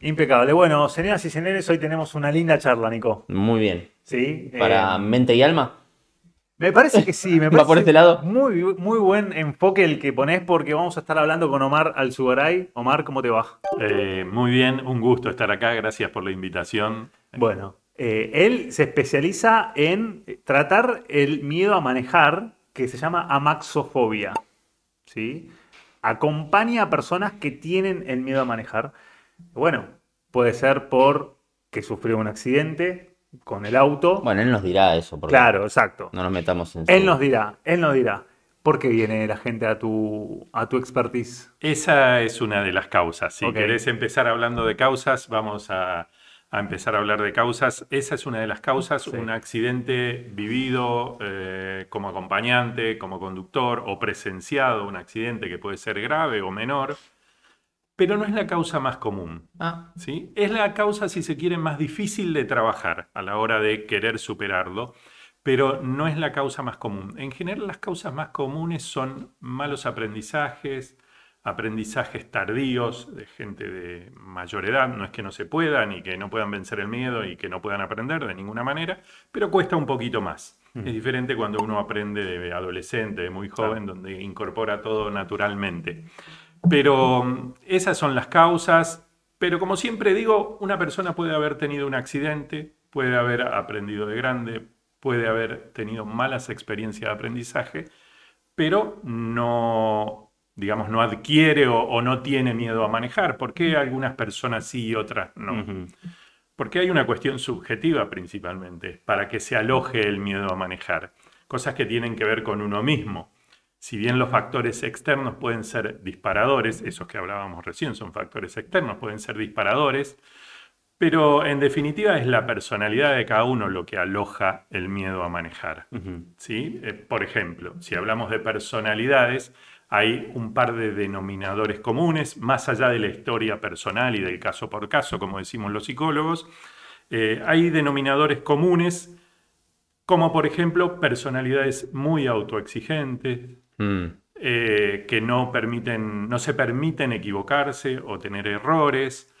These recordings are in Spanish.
Impecable. Bueno, señoras y señores, hoy tenemos una linda charla, Nico. Muy bien. ¿Sí? ¿Para eh, mente y alma? Me parece que sí, me parece por este lado? Muy, muy buen enfoque el que pones porque vamos a estar hablando con Omar al Alzugaray. Omar, ¿cómo te va? Eh, muy bien, un gusto estar acá, gracias por la invitación. Bueno, eh, él se especializa en tratar el miedo a manejar, que se llama amaxofobia. ¿sí? Acompaña a personas que tienen el miedo a manejar. Bueno, puede ser por que sufrió un accidente con el auto. Bueno, él nos dirá eso. Porque claro, exacto. No nos metamos en... Él nos dirá, él nos dirá. ¿Por qué viene la gente a tu, a tu expertise? Esa es una de las causas. Si querés empezar hablando de causas, vamos a, empezar a hablar de causas. Esa es una de las causas, un accidente vivido eh, como acompañante, como conductor o presenciado, un accidente que puede ser grave o menor pero no es la causa más común. Ah. ¿sí? Es la causa, si se quiere, más difícil de trabajar a la hora de querer superarlo, pero no es la causa más común. En general, las causas más comunes son malos aprendizajes, aprendizajes tardíos de gente de mayor edad, no es que no se puedan y que no puedan vencer el miedo y que no puedan aprender de ninguna manera, pero cuesta un poquito más. Es diferente cuando uno aprende de adolescente, de muy joven, donde incorpora todo naturalmente. Pero mm, esas son las causas. Pero como siempre digo, una persona puede haber tenido un accidente, puede haber aprendido de grande, puede haber tenido malas experiencias de aprendizaje, pero no, digamos, no adquiere o, no tiene miedo a manejar. ¿Por qué algunas personas sí y otras no? Porque hay una cuestión subjetiva principalmente, para que se aloje el miedo a manejar. Cosas que tienen que ver con uno mismo si bien los factores externos pueden ser disparadores, esos que hablábamos recién son factores externos, pueden ser disparadores, pero en definitiva es la personalidad de cada uno lo que aloja el miedo a manejar. ¿sí? Eh, por ejemplo, si hablamos de personalidades, hay un par de denominadores comunes, más allá de la historia personal y del caso por caso, como decimos los psicólogos, eh, hay denominadores comunes como por ejemplo personalidades muy autoexigentes, mm. eh, que no, permiten, no se permiten equivocarse o tener errores,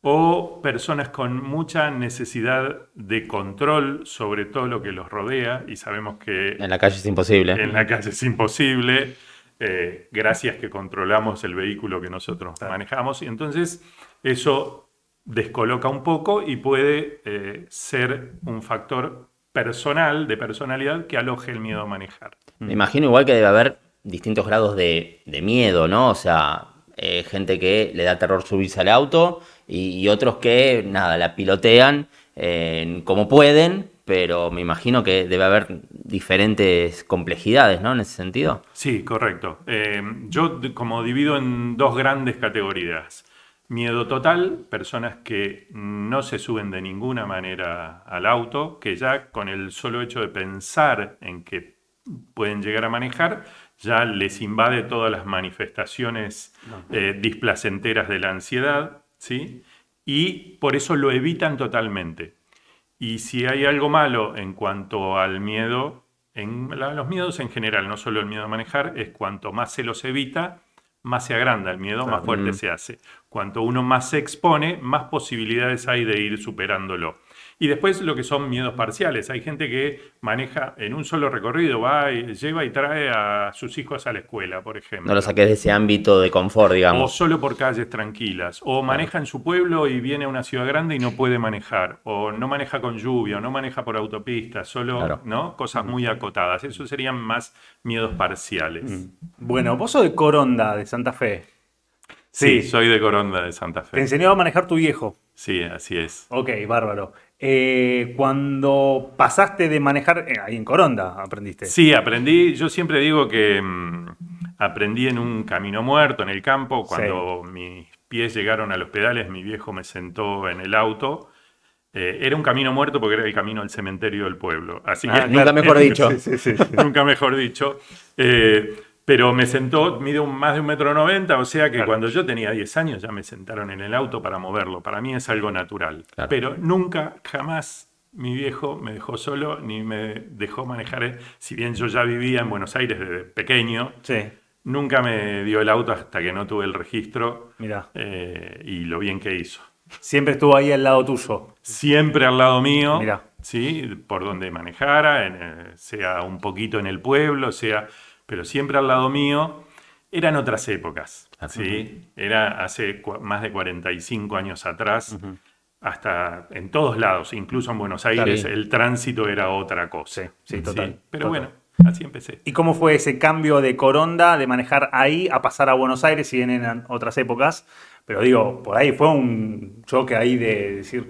o personas con mucha necesidad de control sobre todo lo que los rodea, y sabemos que... En la calle es imposible. En la calle es imposible, eh, gracias que controlamos el vehículo que nosotros manejamos, y entonces eso descoloca un poco y puede eh, ser un factor personal, de personalidad, que aloje el miedo a manejar. Me imagino igual que debe haber distintos grados de, miedo, ¿no? O sea, eh, gente que le da terror subirse al auto y, otros que, nada, la pilotean eh, como pueden, pero me imagino que debe haber diferentes complejidades, ¿no? En ese sentido. Sí, correcto. Eh, yo como divido en dos grandes categorías. Miedo total, personas que no se suben de ninguna manera al auto, que ya con el solo hecho de pensar en que pueden llegar a manejar, ya les invade todas las manifestaciones eh, displacenteras de la ansiedad, ¿sí? Y por eso lo evitan totalmente. Y si hay algo malo en cuanto al miedo, en los miedos en general, no solo el miedo a manejar, es cuanto más se los evita, más se agranda el miedo, más fuerte mm. se hace. Cuanto uno más se expone, más posibilidades hay de ir superándolo. Y después lo que son miedos parciales. Hay gente que maneja en un solo recorrido, va, y lleva y trae a sus hijos a la escuela, por ejemplo. No lo saques de ese ámbito de confort, digamos. O solo por calles tranquilas. O maneja en su pueblo y viene a una ciudad grande y no puede manejar. O no maneja con lluvia, o no maneja por autopista, solo cosas muy acotadas. Eso serían más miedos parciales. Mm. Bueno, vos sos de Coronda, de Santa Fe. Sí, sí, soy de Coronda de Santa Fe. Te enseñó a manejar tu viejo. Sí, así es. Ok, bárbaro. Eh, cuando pasaste de manejar, eh, ahí en Coronda aprendiste. Sí, aprendí, yo siempre digo que mm, aprendí en un camino muerto, en el campo, cuando mis pies llegaron a los pedales, mi viejo me sentó en el auto. Eh, era un camino muerto porque era el camino al cementerio del pueblo. Así nunca mejor dicho. Nunca mejor dicho. Pero me sentó, mide más de un metro noventa, o sea que cuando yo tenía 10 años ya me sentaron en el auto para moverlo. Para mí es algo natural. Pero nunca, jamás mi viejo me dejó solo ni me dejó manejar. Si bien yo ya vivía en Buenos Aires desde pequeño, nunca me dio el auto hasta que no tuve el registro. mira eh, y lo bien que hizo. Siempre estuvo ahí al lado tuyo. Siempre al lado mío. Sí, por donde manejara, eh, sea un poquito en el pueblo, sea pero siempre al lado mío, eran otras épocas. Ah, ¿sí? Era hace más de 45 años atrás, hasta en todos lados, incluso en Buenos Aires, el tránsito era otra cosa. Sí, total. Pero bueno. Así empecé. ¿Y cómo fue ese cambio de Coronda, de manejar ahí a pasar a Buenos Aires, si bien eran otras épocas? Pero digo, por ahí fue un choque ahí de decir,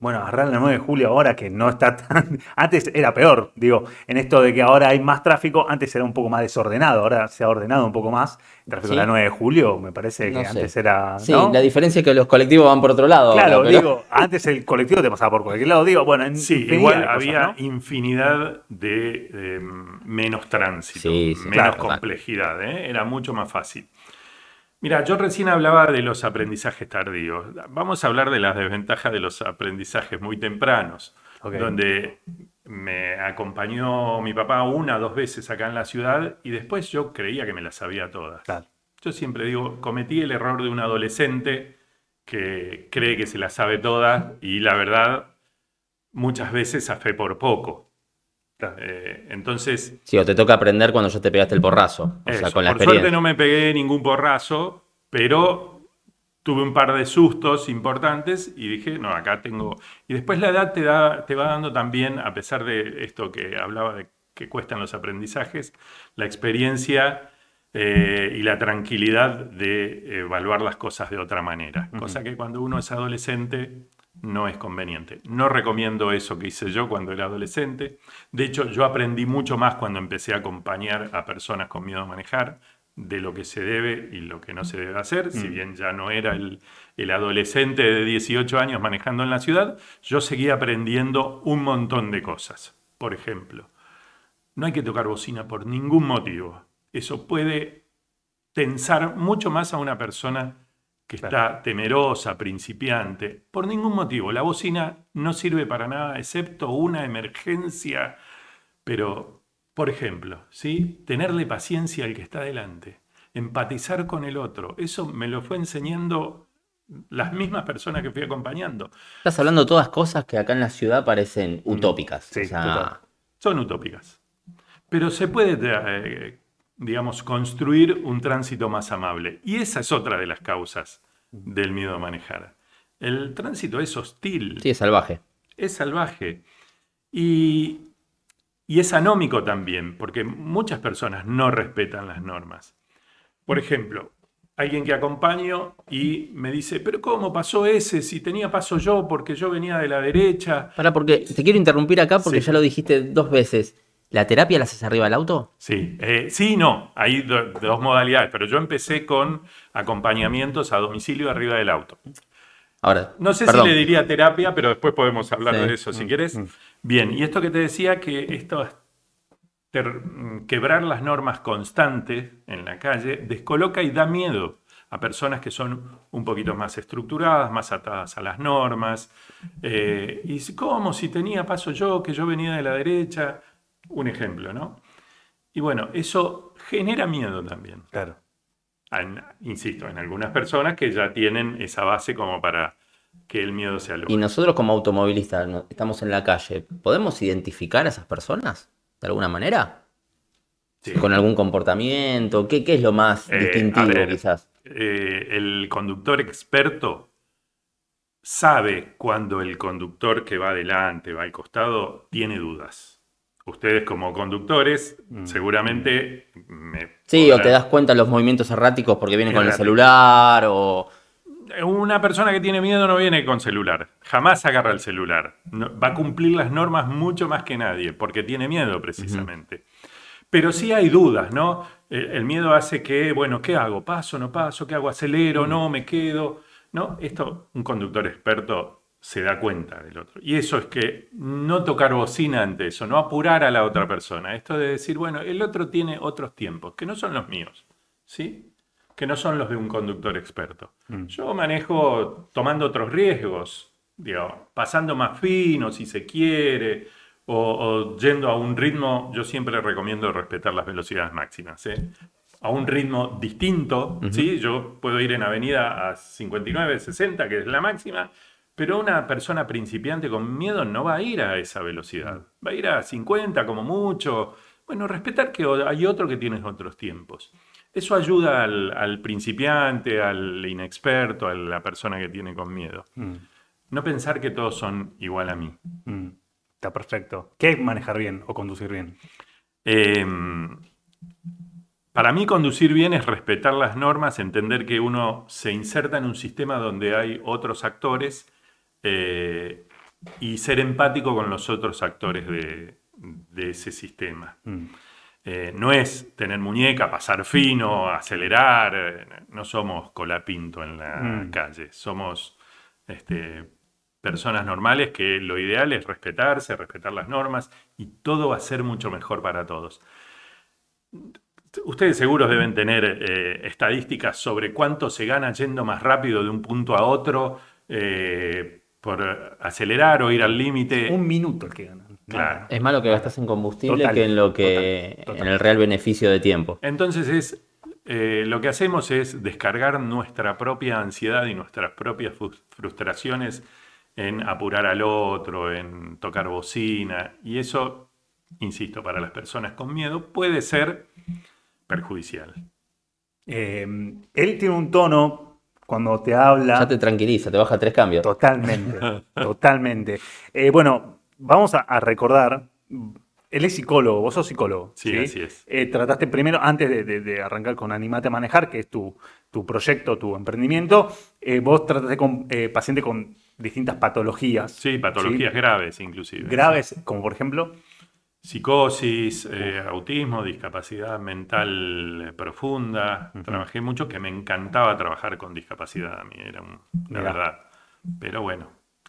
bueno, agarrar la 9 de julio ahora que no está tan... Antes era peor, digo, en esto de que ahora hay más tráfico, antes era un poco más desordenado, ahora se ha ordenado un poco más. El tráfico de la 9 de julio, me parece que antes era... Sí, la diferencia es que los colectivos van por otro lado. Claro, digo, antes el colectivo te pasaba por cualquier lado, digo, bueno, sí, igual había infinidad de eh, menos tránsito, menos complejidad, ¿eh? era mucho más fácil. Mira, yo recién hablaba de los aprendizajes tardíos. Vamos a hablar de las desventajas de los aprendizajes muy tempranos, donde me acompañó mi papá una o dos veces acá en la ciudad y después yo creía que me las sabía todas. Yo siempre digo, cometí el error de un adolescente que cree que se las sabe todas y la verdad muchas veces a fe por poco. Eh, entonces. Sí, o te toca aprender cuando ya te pegaste el porrazo. O sea, con la por suerte no me pegué ningún porrazo, pero tuve un par de sustos importantes y dije, no, acá tengo. Y después la edad te, da, te va dando también, a pesar de esto que hablaba de que cuestan los aprendizajes, la experiencia. Eh, y la tranquilidad de evaluar las cosas de otra manera. Cosa que cuando uno es adolescente no es conveniente. No recomiendo eso que hice yo cuando era adolescente. De hecho, yo aprendí mucho más cuando empecé a acompañar a personas con miedo a manejar de lo que se debe y lo que no se debe hacer. Si mm. bien ya no era el, adolescente de 18 años manejando en la ciudad, yo seguí aprendiendo un montón de cosas. Por ejemplo, no hay que tocar bocina por ningún motivo. Eso puede tensar mucho más a una persona que está temerosa, principiante, por ningún motivo. La bocina no sirve para nada, excepto una emergencia. Pero, por ejemplo, ¿sí? tenerle paciencia al que está delante, empatizar con el otro, eso me lo fue enseñando las mismas personas que fui acompañando. Estás hablando todas cosas que acá en la ciudad parecen mm, utópicas. Son utópicas. Pero se puede eh, digamos, construir un tránsito más amable. Y esa es otra de las causas del miedo a manejar. El tránsito es hostil. Sí, es salvaje. Es salvaje. Y, es anómico también, porque muchas personas no respetan las normas. Por ejemplo, alguien que acompaño y me dice, pero ¿cómo pasó ese? Si tenía paso yo, porque yo venía de la derecha. Para, porque te quiero interrumpir acá porque ya lo dijiste dos veces. ¿La terapia la haces arriba del auto? Sí, eh, sí, no, hay dos modalidades, pero yo empecé con acompañamientos a domicilio arriba del auto. Ahora, no sé si le diría terapia, pero después podemos hablar de eso si mm, quieres. Mm. Bien, y esto que te decía, que esto, mm, quebrar las normas constantes en la calle descoloca y da miedo a personas que son un poquito más estructuradas, más atadas a las normas. Eh, y como Si tenía paso yo, que yo venía de la derecha, un ejemplo, ¿no? Y bueno, eso genera miedo también. Claro. insisto, en algunas personas que ya tienen esa base como para que el miedo sea loco. Y nosotros como automovilistas estamos en la calle, ¿podemos identificar a esas personas de alguna manera? ¿Con algún comportamiento? ¿Qué, qué es lo más eh, distintivo quizás? Eh, el conductor experto sabe cuando el conductor que va adelante, va al costado, tiene dudas ustedes como conductores mm. seguramente me Sí, o te das cuenta de los movimientos erráticos porque vienen con el celular o... Una persona que tiene miedo no viene con celular, jamás agarra el celular. va a cumplir las normas mucho más que nadie porque tiene miedo precisamente. Pero sí hay dudas, ¿no? El, miedo hace que, bueno, ¿qué hago? ¿Paso, no paso? ¿Qué hago? ¿Acelero? Mm. ¿No? ¿Me quedo? ¿No? Esto un conductor experto se da cuenta del otro. Y eso es que no tocar bocina ante eso, no apurar a la otra persona. Esto de decir, bueno, el otro tiene otros tiempos, que no son los míos, ¿sí? Que no son los de un conductor experto. Mm. Yo manejo tomando otros riesgos, pasando más fino si se quiere, o, yendo a un ritmo, yo siempre recomiendo respetar las velocidades máximas, ¿eh? a un ritmo distinto, Yo puedo ir en avenida a 59, 60, que es la máxima, pero una persona principiante con miedo no va a ir a esa velocidad. Va a ir a 50 como mucho. Bueno, respetar que hay otro que tiene otros tiempos. Eso ayuda al, principiante, al inexperto, a la persona que tiene con miedo. Mm. No pensar que todos son igual a mí. Mm. Está perfecto. ¿Qué es manejar bien o conducir bien? Em, para mí conducir bien es respetar las normas, entender que uno se inserta en un sistema donde hay otros actores eh, y ser empático con los otros actores de, ese sistema. Mm. Eh, no es tener muñeca, pasar fino, acelerar, eh, no somos colapinto en la mm. calle, somos este, personas normales que lo ideal es respetarse, respetar las normas y todo va a ser mucho mejor para todos. Ustedes seguros deben tener estadísticas sobre cuánto se gana yendo más rápido de un punto a otro por eh, acelerar o ir al límite. Un minuto el que ganas. Claro. Es malo que gastas en combustible que en lo que en el real beneficio de tiempo. Entonces es eh, lo que hacemos es descargar nuestra propia ansiedad y nuestras propias frustraciones en apurar al otro, en tocar bocina y eso, insisto, para las personas con miedo puede ser perjudicial. Eh, él tiene un tono cuando te habla. Ya te tranquiliza, te baja tres cambios. Totalmente, totalmente. Eh, bueno, vamos a, recordar. Él es psicólogo, vos sos psicólogo. Sí, así es. Eh, trataste primero, antes de, arrancar con Animate a Manejar, que es tu, tu proyecto, tu emprendimiento, eh, vos trataste con pacientes con distintas patologías. Sí, patologías graves, inclusive. Graves, como por ejemplo psicosis, eh, autismo, discapacidad mental eh, profunda. Trabajé mucho, que me encantaba trabajar con discapacidad a mí, era una verdad. Pero bueno,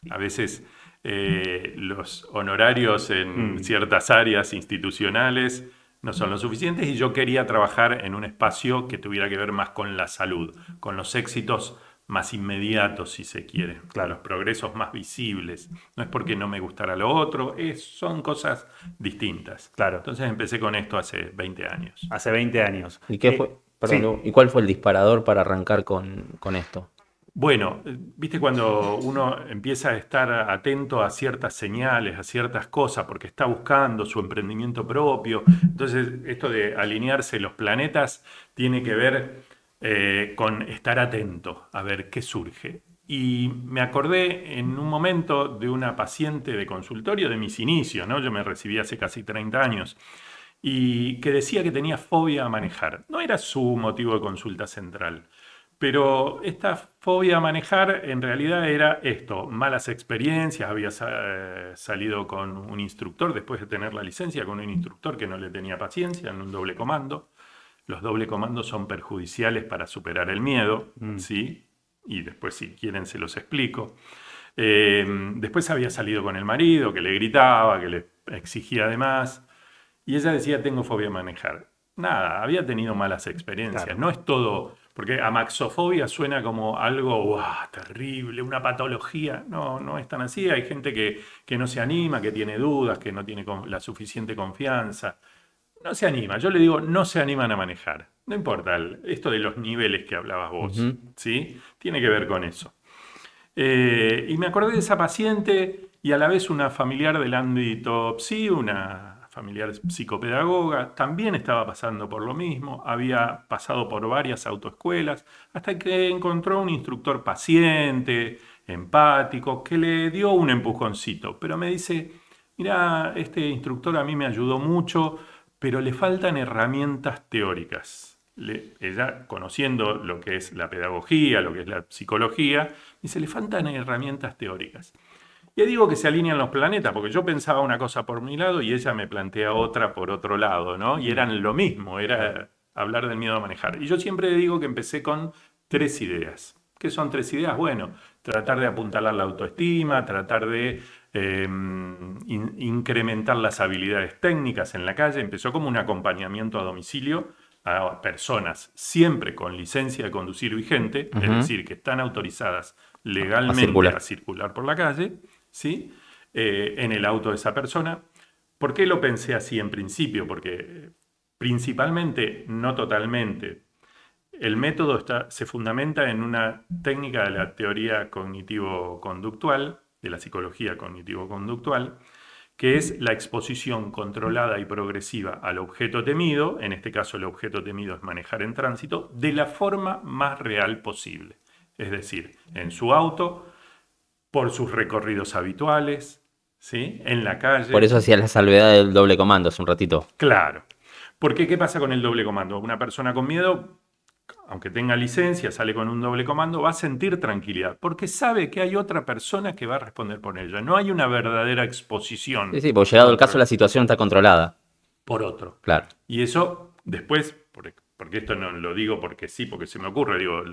a veces eh, los honorarios en mm. ciertas áreas institucionales no son lo suficientes y yo quería trabajar en un espacio que tuviera que ver más con la salud, con los éxitos más inmediatos, si se quiere, claro. los progresos más visibles. No es porque no me gustara lo otro, es, son cosas distintas. Claro. Entonces empecé con esto hace 20 años. Hace 20 años. ¿Y, qué eh, fue, ¿y cuál fue el disparador para arrancar con, con esto? Bueno, eh, viste cuando uno empieza a estar atento a ciertas señales, a ciertas cosas, porque está buscando su emprendimiento propio. Entonces, esto de alinearse los planetas tiene que ver eh, con estar atento a ver qué surge. Y me acordé en un momento de una paciente de consultorio de mis inicios, ¿no? Yo me recibí hace casi 30 años y que decía que tenía fobia a manejar. No era su motivo de consulta central, pero esta fobia a manejar en realidad era esto, malas experiencias, había eh, salido con un instructor después de tener la licencia, con un instructor que no le tenía paciencia en un doble comando los doble comandos son perjudiciales para superar el miedo, mm. ¿sí? Y después, si quieren, se los explico. Eh, después había salido con el marido, que le gritaba, que le exigía además. Y ella decía, tengo fobia a manejar. Nada, había tenido malas experiencias. No es todo, porque amaxofobia suena como algo terrible, una patología. No, no es tan así. Hay gente que, que no se anima, que tiene dudas, que no tiene la suficiente confianza no se anima. Yo le digo, no se animan a manejar. No importa esto de los niveles que hablabas vos, ¿sí? Tiene que ver con eso. Eh, y me acordé de esa paciente y a la vez una familiar del ámbito psí, una familiar psicopedagoga, también estaba pasando por lo mismo, había pasado por varias autoescuelas, hasta que encontró un instructor paciente, empático, que le dio un empujoncito. Pero me dice, mira, este instructor a mí me ayudó mucho, pero le faltan herramientas teóricas. ella, conociendo lo que es la pedagogía, lo que es la psicología, dice, le faltan herramientas teóricas. Y digo que se alinean los planetas, porque yo pensaba una cosa por mi lado y ella me plantea otra por otro lado, ¿no? Y eran lo mismo, era hablar del miedo a manejar. Y yo siempre digo que empecé con tres ideas. ¿Qué son tres ideas? Bueno, tratar de apuntalar la autoestima, tratar de eh, incrementar las habilidades técnicas en la calle. Empezó como un acompañamiento a domicilio a personas siempre con licencia de conducir vigente, es decir, que están autorizadas legalmente a circular, por la calle, ¿sí? Eh, en el auto de esa persona. ¿Por qué lo pensé así en principio? Porque eh, principalmente, no totalmente, el método se fundamenta en una técnica de la teoría cognitivo-conductual de la psicología cognitivo-conductual, que es la exposición controlada y progresiva al objeto temido, en este caso el objeto temido es manejar en tránsito, de la forma más real posible. Es decir, en su auto, por sus recorridos habituales, ¿sí? en la calle. Por eso hacía la salvedad del doble comando hace un ratito. Claro. Porque ¿qué pasa con el doble comando? Una persona con miedo aunque tenga licencia, sale con un doble comando, va a sentir tranquilidad, porque sabe que hay otra persona que va a responder por ella. No hay una verdadera exposición. Sí, sí, llegado el caso la situación está controlada. Por otro. Claro. Y eso después, porque esto no lo digo porque sí, porque se me ocurre, digo,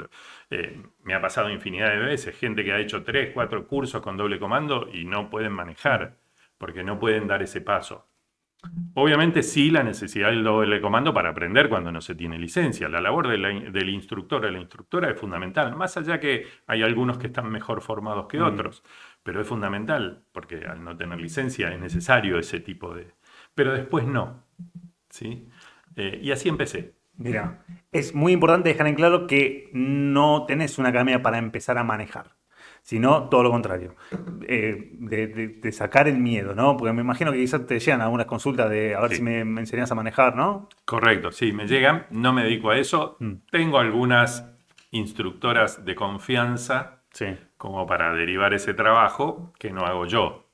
eh, me ha pasado infinidad de veces, gente que ha hecho tres, cuatro cursos con doble comando y no pueden manejar, porque no pueden dar ese paso. Obviamente sí la necesidad del doble comando para aprender cuando no se tiene licencia. La labor del instructor o la instructora es fundamental, más allá que hay algunos que están mejor formados que mm. otros, pero es fundamental porque al no tener licencia es necesario ese tipo de... Pero después no. ¿sí? Eh, y así empecé. Mira, es muy importante dejar en claro que no tenés una academia para empezar a manejar sino todo lo contrario, eh, de, sacar el miedo, ¿no? Porque me imagino que quizás te llegan algunas consultas de a ver si me, enseñas a manejar, ¿no? Correcto, sí, me llegan, no me dedico a eso, mm. tengo algunas instructoras de confianza como para derivar ese trabajo que no hago yo,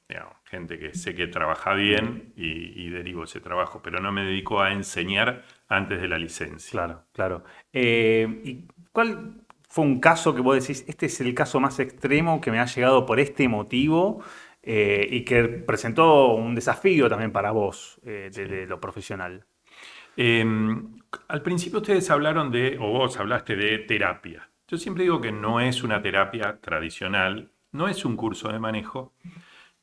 gente que sé que trabaja bien y, derivo ese trabajo, pero no me dedico a enseñar antes de la licencia. Claro, claro. Eh, ¿Y cuál fue un caso que vos decís, este es el caso más extremo que me ha llegado por este motivo eh, y que presentó un desafío también para vos desde eh, lo profesional. Em, al principio ustedes hablaron de, o vos hablaste de terapia. Yo siempre digo que no es una terapia tradicional, no es un curso de manejo.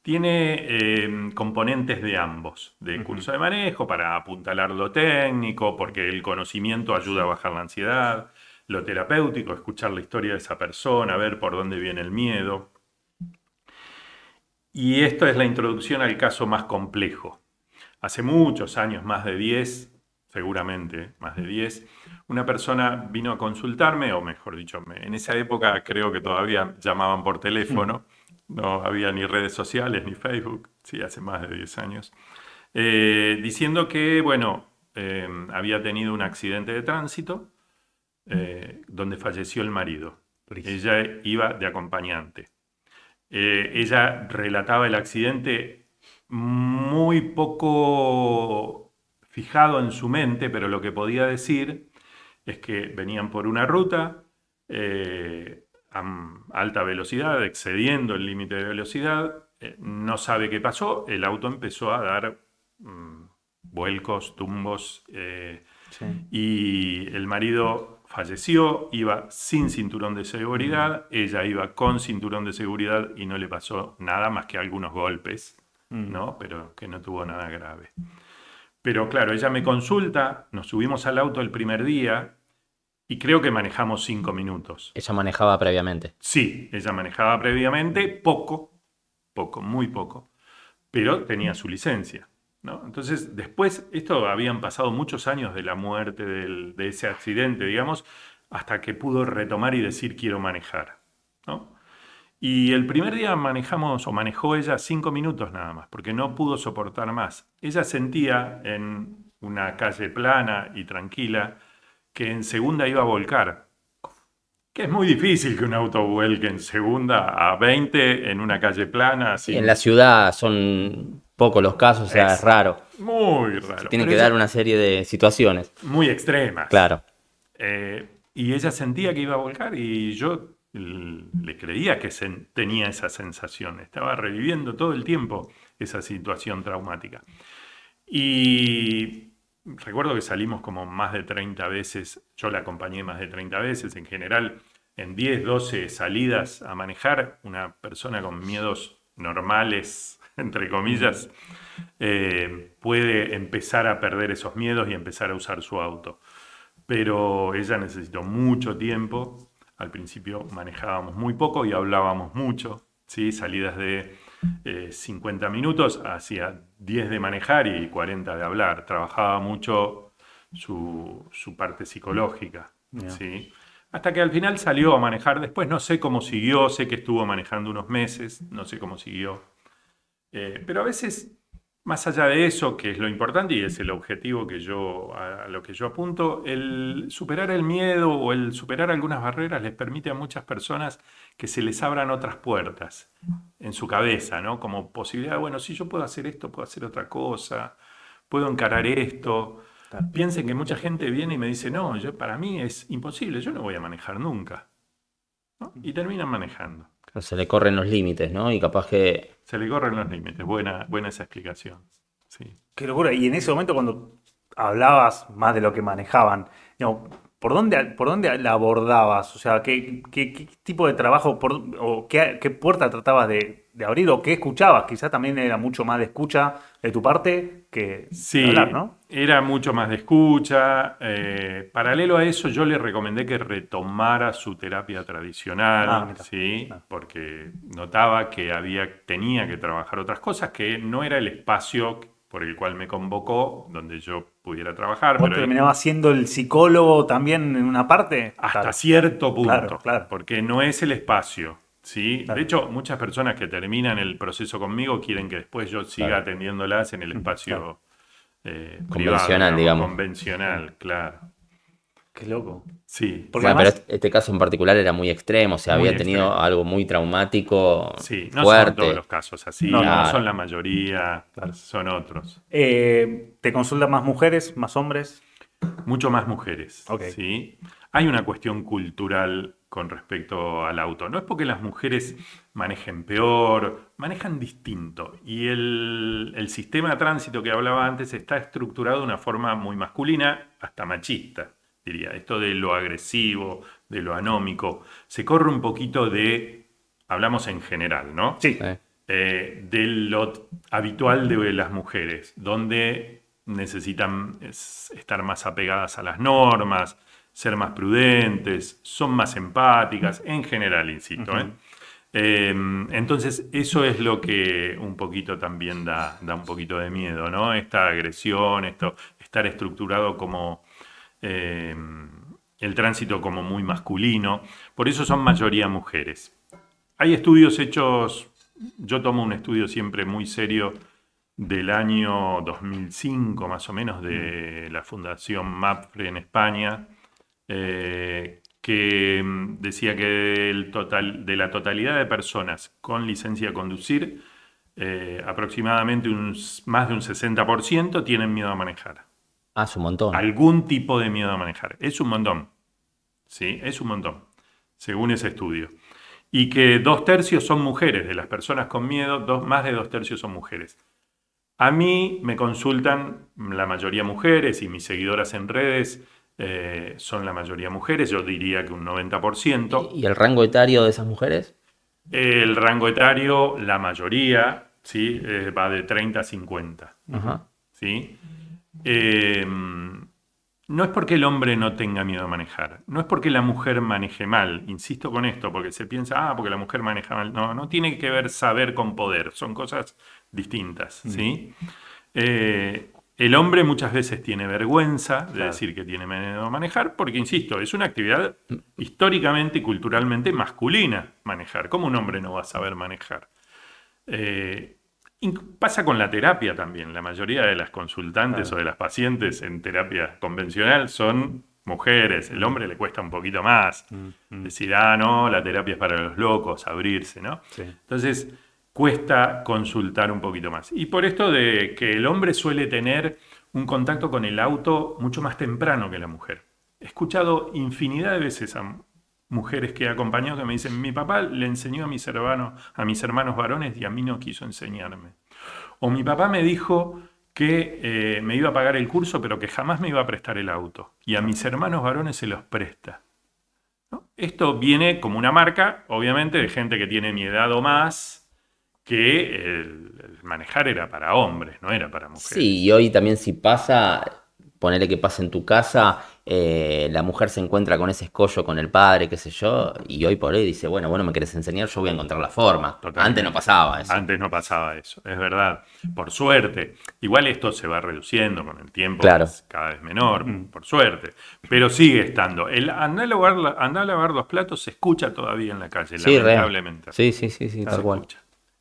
Tiene em, componentes de ambos, de curso de manejo para apuntalar lo técnico, porque el conocimiento ayuda a bajar la ansiedad, lo terapéutico, escuchar la historia de esa persona, ver por dónde viene el miedo. Y esto es la introducción al caso más complejo. Hace muchos años, más de 10, seguramente más de 10, una persona vino a consultarme, o mejor dicho, en esa época creo que todavía llamaban por teléfono, no había ni redes sociales ni Facebook, sí, hace más de 10 años, eh, diciendo que, bueno, eh, había tenido un accidente de tránsito eh, donde falleció el marido. Ella iba de acompañante. Eh, ella relataba el accidente muy poco fijado en su mente, pero lo que podía decir es que venían por una ruta eh, a alta velocidad, excediendo el límite de velocidad, no sabe qué pasó, el auto empezó a dar mm, vuelcos, tumbos, y el marido falleció, iba sin cinturón de seguridad, ella iba con cinturón de seguridad y no le pasó nada más que algunos golpes, mm. ¿no? Pero que no tuvo nada grave. Pero claro, ella me consulta, nos subimos al auto el primer día y creo que manejamos cinco minutos. ¿Ella manejaba previamente? Sí, ella manejaba previamente, poco, poco, muy poco, pero tenía su licencia. Entonces, después, esto habían pasado muchos años de la muerte de ese accidente, digamos, hasta que pudo retomar y decir quiero manejar. Y el primer día manejamos o manejó ella cinco minutos nada más, porque no pudo soportar más. Ella sentía en una calle plana y tranquila que en segunda iba a volcar, que es muy difícil que un auto vuelque en segunda a 20 en una calle plana. En la ciudad son poco, los casos, o sea, es, raro. Muy raro. tiene que dar una serie de situaciones. Muy extremas. Claro. Eh, y ella sentía que iba a volcar y yo le creía que tenía esa sensación, estaba reviviendo todo el tiempo esa situación traumática. Y recuerdo que salimos como más de 30 veces, yo la acompañé más de 30 veces, en general en 10, 12 salidas a manejar, una persona con miedos normales entre comillas, eh, puede empezar a perder esos miedos y empezar a usar su auto. Pero ella necesitó mucho tiempo. Al principio manejábamos muy poco y hablábamos mucho. ¿sí? Salidas de 50 eh, minutos hacia 10 de manejar y 40 de hablar. Trabajaba mucho su, parte psicológica. ¿sí? Hasta que al final salió a manejar. Después no sé cómo siguió, sé que estuvo manejando unos meses, no sé cómo siguió. Eh, pero a veces, más allá de eso, que es lo importante y es el objetivo que yo, a, lo que yo apunto, el superar el miedo o el superar algunas barreras les permite a muchas personas que se les abran otras puertas en su cabeza, ¿no? Como posibilidad, bueno, si yo puedo hacer esto, puedo hacer otra cosa, puedo encarar esto. Piensen que mucha gente viene y me dice, no, para mí es imposible, yo no voy a manejar nunca. Y terminan manejando. Se le corren los límites, ¿no? Y capaz que... Se le corren los límites, buena, buena esa explicación. Sí. Qué locura. Y en ese momento cuando hablabas más de lo que manejaban, ¿Por dónde, ¿Por dónde la abordabas? O sea, ¿qué, tipo de trabajo o qué, puerta tratabas de, abrir o qué escuchabas? Quizás también era mucho más de escucha de tu parte que hablar, ¿no? Era mucho más de escucha. Eh, paralelo a eso, yo le recomendé que retomara su terapia tradicional, ah, ¿sí? porque notaba que había, tenía que trabajar otras cosas, que no era el espacio por el cual me convocó, donde yo pudiera trabajar. pero terminaba siendo el psicólogo también en una parte? Hasta cierto punto, claro, porque no es el espacio. ¿sí? De hecho, muchas personas que terminan el proceso conmigo quieren que después yo siga atendiéndolas en el mm, espacio eh, digamos. Convencional, claro loco. Sí. pero este caso en particular era muy extremo, se había tenido algo muy traumático. Sí, no son todos los casos así, no, son la mayoría, son otros. Eh, ¿Te consultan más mujeres, más hombres? Mucho más mujeres. Hay una cuestión cultural con respecto al auto. No es porque las mujeres manejen peor, manejan distinto. Y el, el sistema de tránsito que hablaba antes está estructurado de una forma muy masculina, hasta machista diría, esto de lo agresivo, de lo anómico, se corre un poquito de, hablamos en general, ¿no? Sí. Eh, de lo habitual de las mujeres, donde necesitan estar más apegadas a las normas, ser más prudentes, son más empáticas, en general, insisto. ¿eh? Em, entonces, eso es lo que un poquito también da, da un poquito de miedo, ¿no? Esta agresión, esto, estar estructurado como, eh, el tránsito como muy masculino, por eso son mayoría mujeres. Hay estudios hechos, yo tomo un estudio siempre muy serio del año 2005 más o menos de mm. la Fundación MAPFRE en España, eh, que mm, decía que el total, de la totalidad de personas con licencia a conducir, eh, aproximadamente más de un 60% tienen miedo a manejar. Ah, un montón. Algún tipo de miedo a manejar. Es un montón. Sí, es un montón, según ese estudio. Y que dos tercios son mujeres, de las personas con miedo, dos, más de dos tercios son mujeres. A mí me consultan la mayoría mujeres y mis seguidoras en redes eh, son la mayoría mujeres, yo diría que un 90%. ¿Y el rango etario de esas mujeres? El rango etario, la mayoría, ¿sí? Eh, va de 30 a 50. ¿sí? Em, no es porque el hombre no tenga miedo a manejar, no es porque la mujer maneje mal, insisto con esto, porque se piensa, ah, porque la mujer maneja mal. No, no tiene que ver saber con poder, son cosas distintas, ¿sí? Eh, el hombre muchas veces tiene vergüenza de decir que tiene miedo a manejar, porque, insisto, es una actividad históricamente y culturalmente masculina manejar. ¿Cómo un hombre no va a saber manejar? Eh, Pasa con la terapia también. La mayoría de las consultantes o de las pacientes en terapia convencional son mujeres. El hombre le cuesta un poquito más mm, mm. decir, ah, no, la terapia es para los locos, abrirse, ¿no? Entonces, cuesta consultar un poquito más. Y por esto de que el hombre suele tener un contacto con el auto mucho más temprano que la mujer. He escuchado infinidad de veces a mujeres que he acompañado que me dicen, mi papá le enseñó a mis hermanos, a mis hermanos varones y a mí no quiso enseñarme. O mi papá me dijo que eh, me iba a pagar el curso, pero que jamás me iba a prestar el auto. Y a mis hermanos varones se los presta. Esto viene como una marca, obviamente, de gente que tiene mi edad o más, que el, manejar era para hombres, no era para mujeres. Sí, y hoy también si pasa, ponele que pasa en tu casa, eh, la mujer se encuentra con ese escollo con el padre, qué sé yo, y hoy por hoy dice, bueno, bueno, me querés enseñar, yo voy a encontrar la forma. Antes no pasaba eso. Antes no pasaba eso, es verdad. Por suerte, igual esto se va reduciendo con el tiempo, cada vez menor, mm. por suerte, pero sigue estando. El andar a lavar, los platos se escucha todavía en la calle, lamentablemente. Sí, sí, sí, sí, tal cual.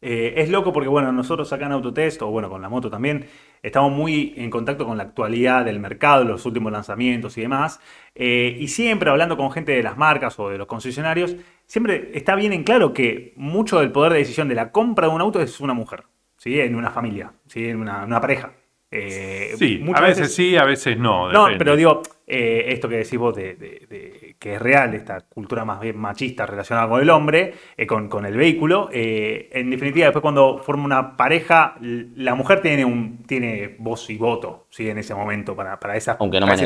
Eh, es loco porque, bueno, nosotros acá en Autotest, o bueno, con la moto también, estamos muy en contacto con la actualidad del mercado, los últimos lanzamientos y demás. Eh, y siempre hablando con gente de las marcas o de los concesionarios, siempre está bien en claro que mucho del poder de decisión de la compra de un auto es una mujer, ¿sí? En una familia, ¿sí? En una, pareja. Eh, sí, a veces, sí, a veces no. No, pero digo, eh, esto que decís vos de, que es real, esta cultura más bien machista relacionada con el hombre, eh, con, el vehículo. Eh, en definitiva, después cuando forma una pareja, la mujer tiene un tiene voz y voto, ¿sí? En ese momento para, para, ese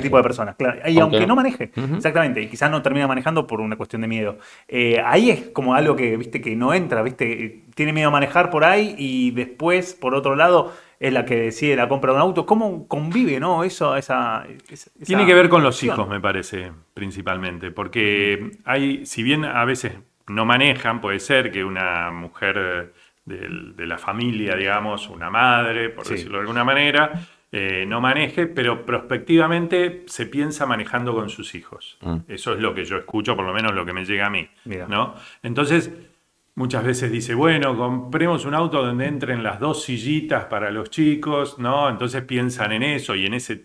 tipo de personas. y aunque, no, maneje, exactamente, y quizás no termina manejando por una cuestión de miedo. ahí es como algo que, viste, que no entra, viste, tiene miedo a manejar por ahí y después, por otro lado, es la que decide la compra de un auto. ¿Cómo convive ¿no? eso? Esa, Tiene que ver con los hijos, me parece, principalmente, porque hay, si bien a veces no manejan, puede ser que una mujer de, la familia, digamos, una madre, por decirlo de alguna manera, eh, no maneje, pero prospectivamente se piensa manejando con sus hijos. Mm. Eso es lo que yo escucho, por lo menos lo que me llega a mí. ¿no? Entonces, muchas veces dice, bueno, compremos un auto donde entren las dos sillitas para los chicos, ¿no? Entonces piensan en eso y en ese,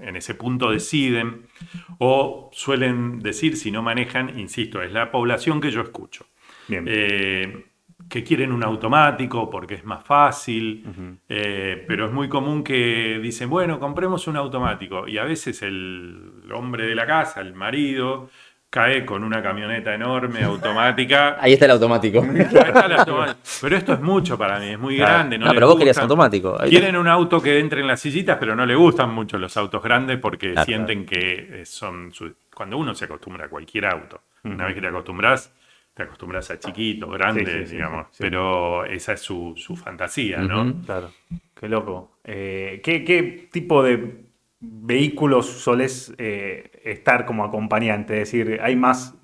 en ese punto deciden. O suelen decir, si no manejan, insisto, es la población que yo escucho. Eh, que quieren un automático porque es más fácil, eh, pero es muy común que dicen, bueno, compremos un automático. Y a veces el hombre de la casa, el marido, cae con una camioneta enorme, automática. Ahí está el automático. Pero esto es mucho para mí, es muy grande. No, pero vos querías automático. Quieren un auto que entre en las sillitas, pero no le gustan mucho los autos grandes porque sienten que eh, son... Cuando uno se acostumbra a cualquier auto, una vez que te acostumbras, te acostumbras a chiquitos, grandes, digamos. Pero esa es su, fantasía, ¿no? Claro, qué loco. Eh, ¿Qué tipo de vehículos soles eh, estar como acompañante? Es decir, ¿hay más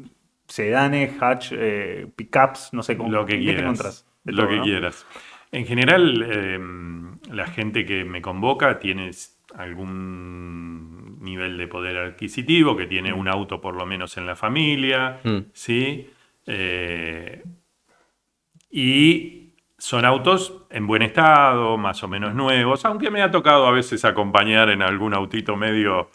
sedanes, hatch, eh, pickups? No sé, cómo, lo que quieras, lo que quieras. En general, em, la gente que me convoca tiene algún nivel de poder adquisitivo, que tiene un auto por lo menos en la familia, mm. ¿sí? Eh, y son autos en buen estado, más o menos nuevos, aunque me ha tocado a veces acompañar en algún autito medio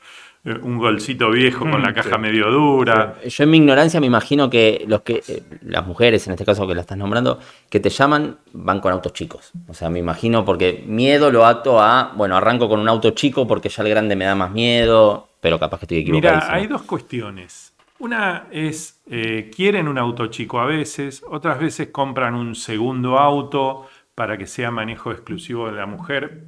eh, un golcito viejo con mm, la caja medio dura. Yo en mi ignorancia me imagino que los que eh, las mujeres en este caso que la estás nombrando que te llaman van con autos chicos. O sea, me imagino porque miedo lo ato a, bueno, arranco con un auto chico porque ya el grande me da más miedo, pero capaz que estoy equivocado. Mira, hay dos cuestiones. Una es, eh, quieren un auto chico a veces, otras veces compran un segundo auto para que sea manejo exclusivo de la mujer.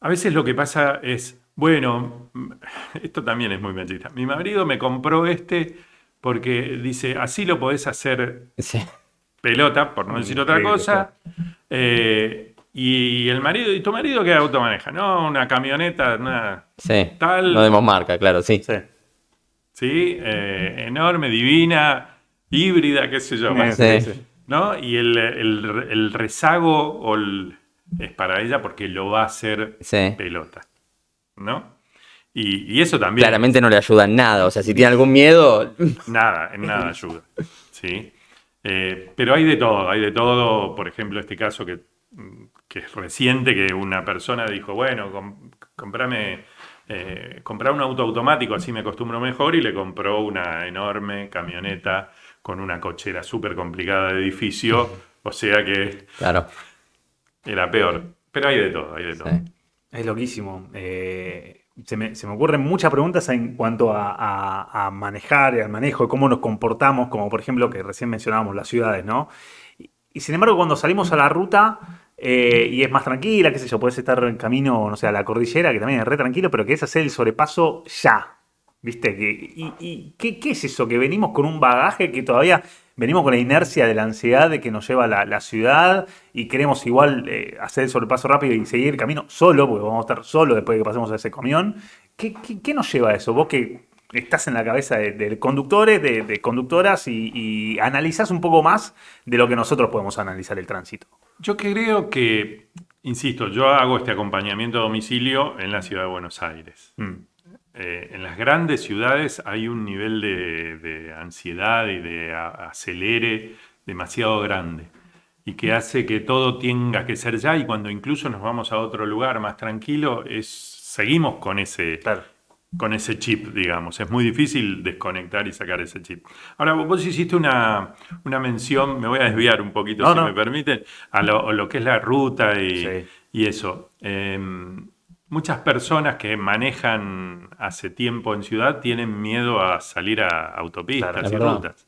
A veces lo que pasa es, bueno, esto también es muy machista. Mi marido me compró este porque dice, así lo podés hacer pelota, por no decir otra cosa. Eh, y el marido, ¿y tu marido qué auto maneja? No, una camioneta, nada. Sí. Tal. No demos marca, claro, sí. sí. ¿sí? Eh, enorme, divina, híbrida, qué sé yo. ¿no? Y el, rezago es para ella porque lo va a hacer pelota, ¿no? Y, eso también. Claramente no le ayuda en nada, o sea, si tiene algún miedo. Nada, en nada ayuda, ¿sí? Eh, pero hay de todo, hay de todo, por ejemplo, este caso que, es reciente, que una persona dijo, bueno, comprame eh, comprar un auto automático, así me acostumbro mejor, y le compró una enorme camioneta con una cochera súper complicada de edificio, o sea que claro. era peor. Pero hay de todo, hay de todo. Es loquísimo. Eh, se, me, ocurren muchas preguntas en cuanto a, manejar y al manejo, cómo nos comportamos, como por ejemplo que recién mencionábamos las ciudades, ¿no? y sin embargo, cuando salimos a la ruta, eh, y es más tranquila, qué sé yo, puedes estar en camino, no sé, a la cordillera, que también es re tranquilo, pero querés hacer el sobrepaso ya. ¿Viste? ¿Y, qué, es eso? Que venimos con un bagaje que todavía venimos con la inercia de la ansiedad de que nos lleva la, la ciudad y queremos igual eh, hacer el sobrepaso rápido y seguir el camino solo, porque vamos a estar solo después de que pasemos a ese camión. ¿Qué, nos lleva a eso? Vos que estás en la cabeza de, conductores, de, conductoras y, analizas un poco más de lo que nosotros podemos analizar el tránsito. Yo creo que, insisto, yo hago este acompañamiento a domicilio en la ciudad de Buenos Aires. Mm. Eh, en las grandes ciudades hay un nivel de, ansiedad y de acelere demasiado grande y que hace que todo tenga que ser ya y cuando incluso nos vamos a otro lugar más tranquilo es seguimos con ese con ese chip, digamos. Es muy difícil desconectar y sacar ese chip. Ahora, vos hiciste una, mención, me voy a desviar un poquito, si me permiten, a lo, que es la ruta y, eso. Em, muchas personas que manejan hace tiempo en ciudad tienen miedo a salir a autopistas y rutas.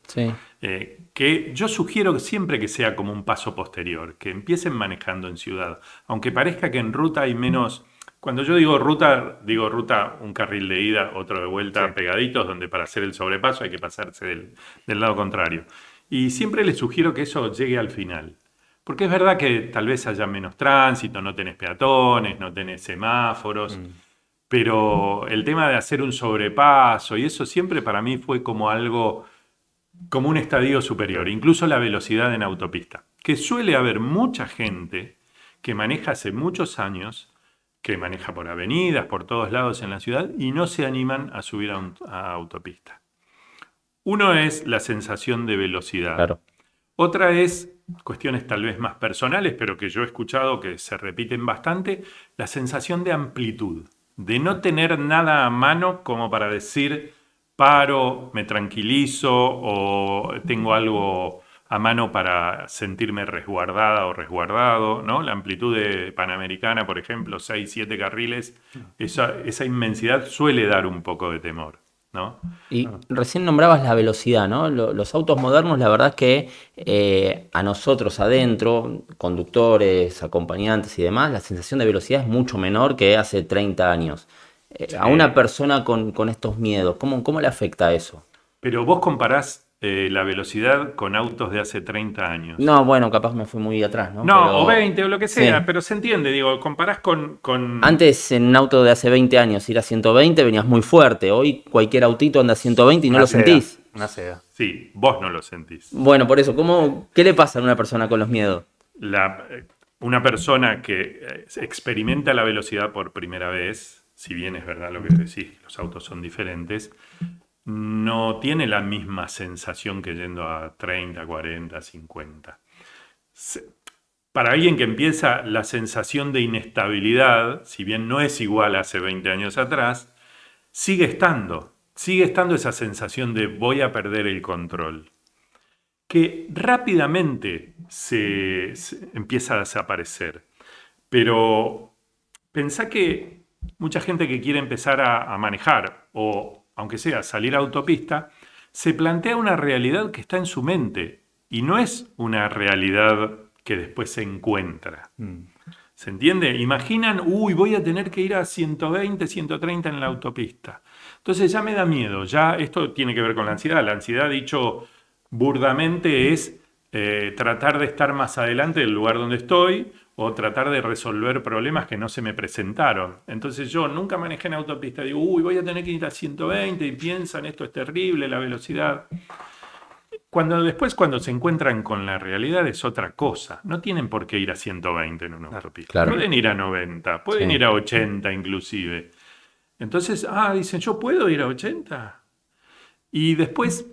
Eh, que yo sugiero siempre que sea como un paso posterior, que empiecen manejando en ciudad. Aunque parezca que en ruta hay menos cuando yo digo ruta, digo ruta, un carril de ida, otro de vuelta, pegaditos, donde para hacer el sobrepaso hay que pasarse del, lado contrario. Y siempre les sugiero que eso llegue al final. Porque es verdad que tal vez haya menos tránsito, no tenés peatones, no tenés semáforos, mm. pero el tema de hacer un sobrepaso y eso siempre para mí fue como algo, como un estadio superior, incluso la velocidad en autopista, que suele haber mucha gente que maneja hace muchos años que maneja por avenidas, por todos lados en la ciudad, y no se animan a subir a, autopista. Uno es la sensación de velocidad. Otra es cuestiones tal vez más personales, pero que yo he escuchado que se repiten bastante, la sensación de amplitud, de no tener nada a mano como para decir, paro, me tranquilizo o tengo algo a mano para sentirme resguardada o resguardado, ¿no? La amplitud de Panamericana, por ejemplo, 6, 7 carriles, esa, inmensidad suele dar un poco de temor, ¿no? Y recién nombrabas la velocidad, ¿no? Los autos modernos, la verdad es que eh, a nosotros adentro, conductores, acompañantes y demás, la sensación de velocidad es mucho menor que hace 30 años. Eh, a una persona con, estos miedos, ¿cómo, ¿cómo le afecta eso? Pero vos comparás eh, la velocidad con autos de hace 30 años. No, bueno, capaz me fui muy atrás, ¿no? No, o 20 o lo que sea, pero se entiende, digo, comparás con, con... Antes en un auto de hace 20 años ir a 120 venías muy fuerte, hoy cualquier autito anda a 120 y no lo sentís. Una seda. Sí, vos no lo sentís. Bueno, por eso, ¿qué le pasa a una persona con los miedos? Eh, una persona que eh, experimenta la velocidad por primera vez, si bien es verdad lo que decís, los autos son diferentes, no tiene la misma sensación que yendo a 30, 40, 50. Para alguien que empieza, la sensación de inestabilidad, si bien no es igual a hace 20 años atrás, sigue estando. Sigue estando esa sensación de voy a perder el control, que rápidamente se, empieza a desaparecer. Pero pensá que mucha gente que quiere empezar a, a manejar o aunque sea salir a autopista, se plantea una realidad que está en su mente y no es una realidad que después se encuentra. Mm. ¿Se entiende? Imaginan, uy, voy a tener que ir a 120, 130 en la autopista. Entonces ya me da miedo, ya esto tiene que ver con la ansiedad. La ansiedad, dicho burdamente, es eh, tratar de estar más adelante del lugar donde estoy o tratar de resolver problemas que no se me presentaron. Entonces yo nunca manejé en autopista, digo, uy, voy a tener que ir a 120 y piensan, esto es terrible, la velocidad. Cuando después, cuando se encuentran con la realidad, es otra cosa. No tienen por qué ir a 120 en una autopista. Pueden ir a 90, pueden ir a 80 inclusive. Entonces, ah, dicen, yo puedo ir a 80. Y después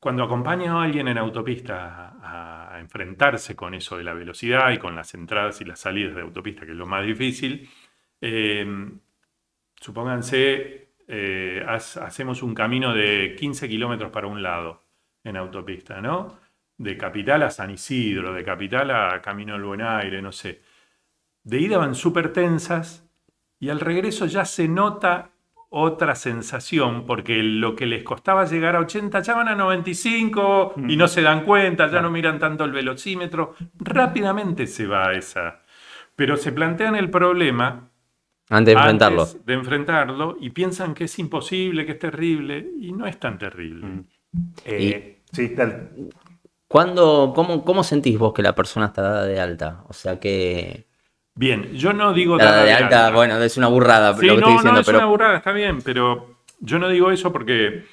cuando acompaño a alguien en autopista a, enfrentarse con eso de la velocidad y con las entradas y las salidas de autopista, que es lo más difícil, em, supónganse, eh, hacemos un camino de 15 kilómetros para un lado en autopista, ¿no? De capital a San Isidro, de capital a Camino del Buen Aire, no sé. De ida van súper tensas y al regreso ya se nota otra sensación, porque lo que les costaba llegar a 80 ya van a 95 y no mm. se dan cuenta, ya no miran tanto el velocímetro, rápidamente se va a esa. Pero se plantean el problema antes de enfrentarlo. de enfrentarlo y piensan que es imposible, que es terrible, y no es tan terrible. Mm. Eh, sí, ¿Cómo sentís vos que la persona está dada de alta? O sea, que Bien, yo no digo. bueno, es una burrada lo que estoy diciendo, no, es pero... una burrada, está bien, pero yo no digo eso porque.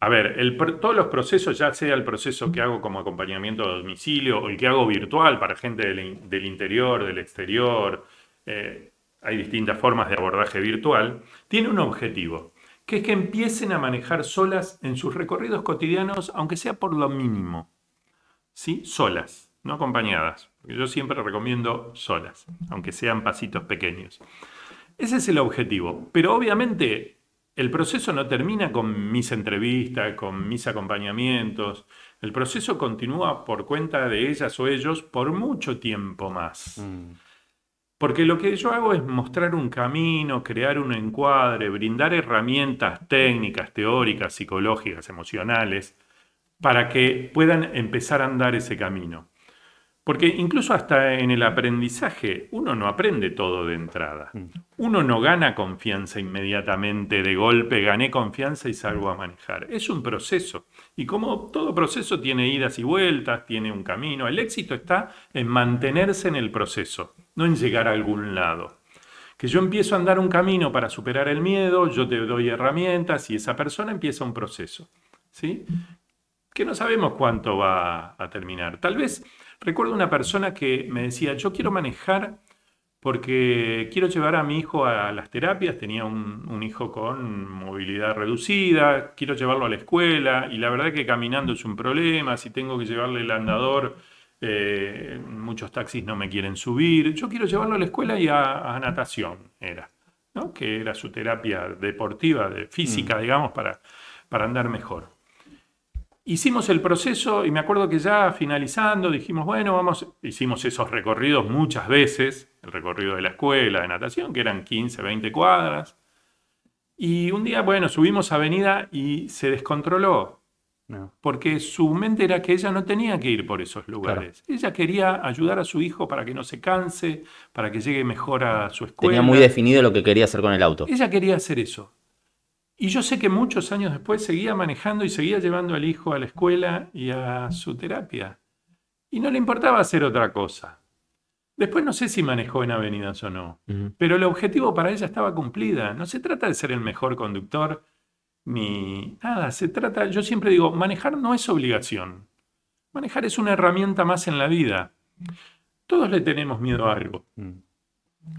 A ver, todos los procesos, ya sea el proceso que hago como acompañamiento a domicilio o el que hago virtual para gente del, interior, del exterior, eh, hay distintas formas de abordaje virtual, tiene un objetivo, que es que empiecen a manejar solas en sus recorridos cotidianos, aunque sea por lo mínimo, ¿sí? Solas, no acompañadas. Yo siempre recomiendo solas, aunque sean pasitos pequeños. Ese es el objetivo. Pero obviamente el proceso no termina con mis entrevistas, con mis acompañamientos. El proceso continúa por cuenta de ellas o ellos por mucho tiempo más. Mm. Porque lo que yo hago es mostrar un camino, crear un encuadre, brindar herramientas técnicas, teóricas, psicológicas, emocionales, para que puedan empezar a andar ese camino. Porque incluso hasta en el aprendizaje uno no aprende todo de entrada. Mm. Uno no gana confianza inmediatamente, de golpe gané confianza y salgo a manejar. Es un proceso. Y como todo proceso tiene idas y vueltas, tiene un camino, el éxito está en mantenerse en el proceso, no en llegar a algún lado. Que yo empiezo a andar un camino para superar el miedo, yo te doy herramientas y esa persona empieza un proceso. ¿Sí? Que no sabemos cuánto va a terminar. Tal vez Recuerdo una persona que me decía, yo quiero manejar porque quiero llevar a mi hijo a las terapias, tenía un, hijo con movilidad reducida, quiero llevarlo a la escuela y la verdad que caminando es un problema, si tengo que llevarle el andador, eh, muchos taxis no me quieren subir, yo quiero llevarlo a la escuela y a, natación, era, que era su terapia deportiva, de física, mm. digamos, para, para andar mejor. Hicimos el proceso y me acuerdo que ya finalizando dijimos, bueno, vamos, hicimos esos recorridos muchas veces, el recorrido de la escuela de natación, que eran 15, 20 cuadras. Y un día, bueno, subimos a avenida y se descontroló. Porque su mente era que ella no tenía que ir por esos lugares. Ella quería ayudar a su hijo para que no se canse, para que llegue mejor a su escuela. Tenía muy definido lo que quería hacer con el auto. Ella quería hacer eso. Y yo sé que muchos años después seguía manejando y seguía llevando al hijo a la escuela y a su terapia. Y no le importaba hacer otra cosa. Después no sé si manejó en avenidas o no, pero el objetivo para ella estaba cumplida. No se trata de ser el mejor conductor ni nada. Se trata, yo siempre digo, manejar no es obligación. Manejar es una herramienta más en la vida. Todos le tenemos miedo a algo. Mm.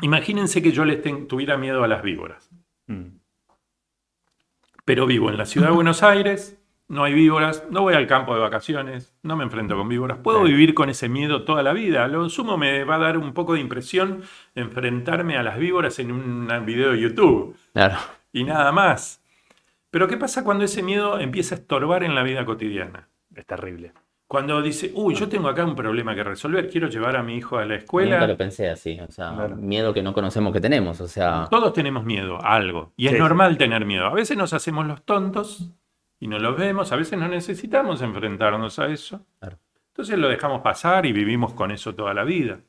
Imagínense que yo les tuviera miedo a las víboras. Mm pero vivo en la ciudad de Buenos Aires, no hay víboras, no voy al campo de vacaciones, no me enfrento con víboras. Puedo vivir con ese miedo toda la vida. Lo sumo me va a dar un poco de impresión enfrentarme a las víboras en un video de YouTube. Claro. Y nada más. Pero ¿qué pasa cuando ese miedo empieza a estorbar en la vida cotidiana? Es terrible. Cuando dice, uy, yo tengo acá un problema que resolver, quiero llevar a mi hijo a la escuela. Nunca lo pensé así, o sea, miedo que no conocemos que tenemos, o sea. Todos tenemos miedo a algo, y es normal tener miedo. A veces nos hacemos los tontos y no los vemos, a veces no necesitamos enfrentarnos a eso. Entonces lo dejamos pasar y vivimos con eso toda la vida.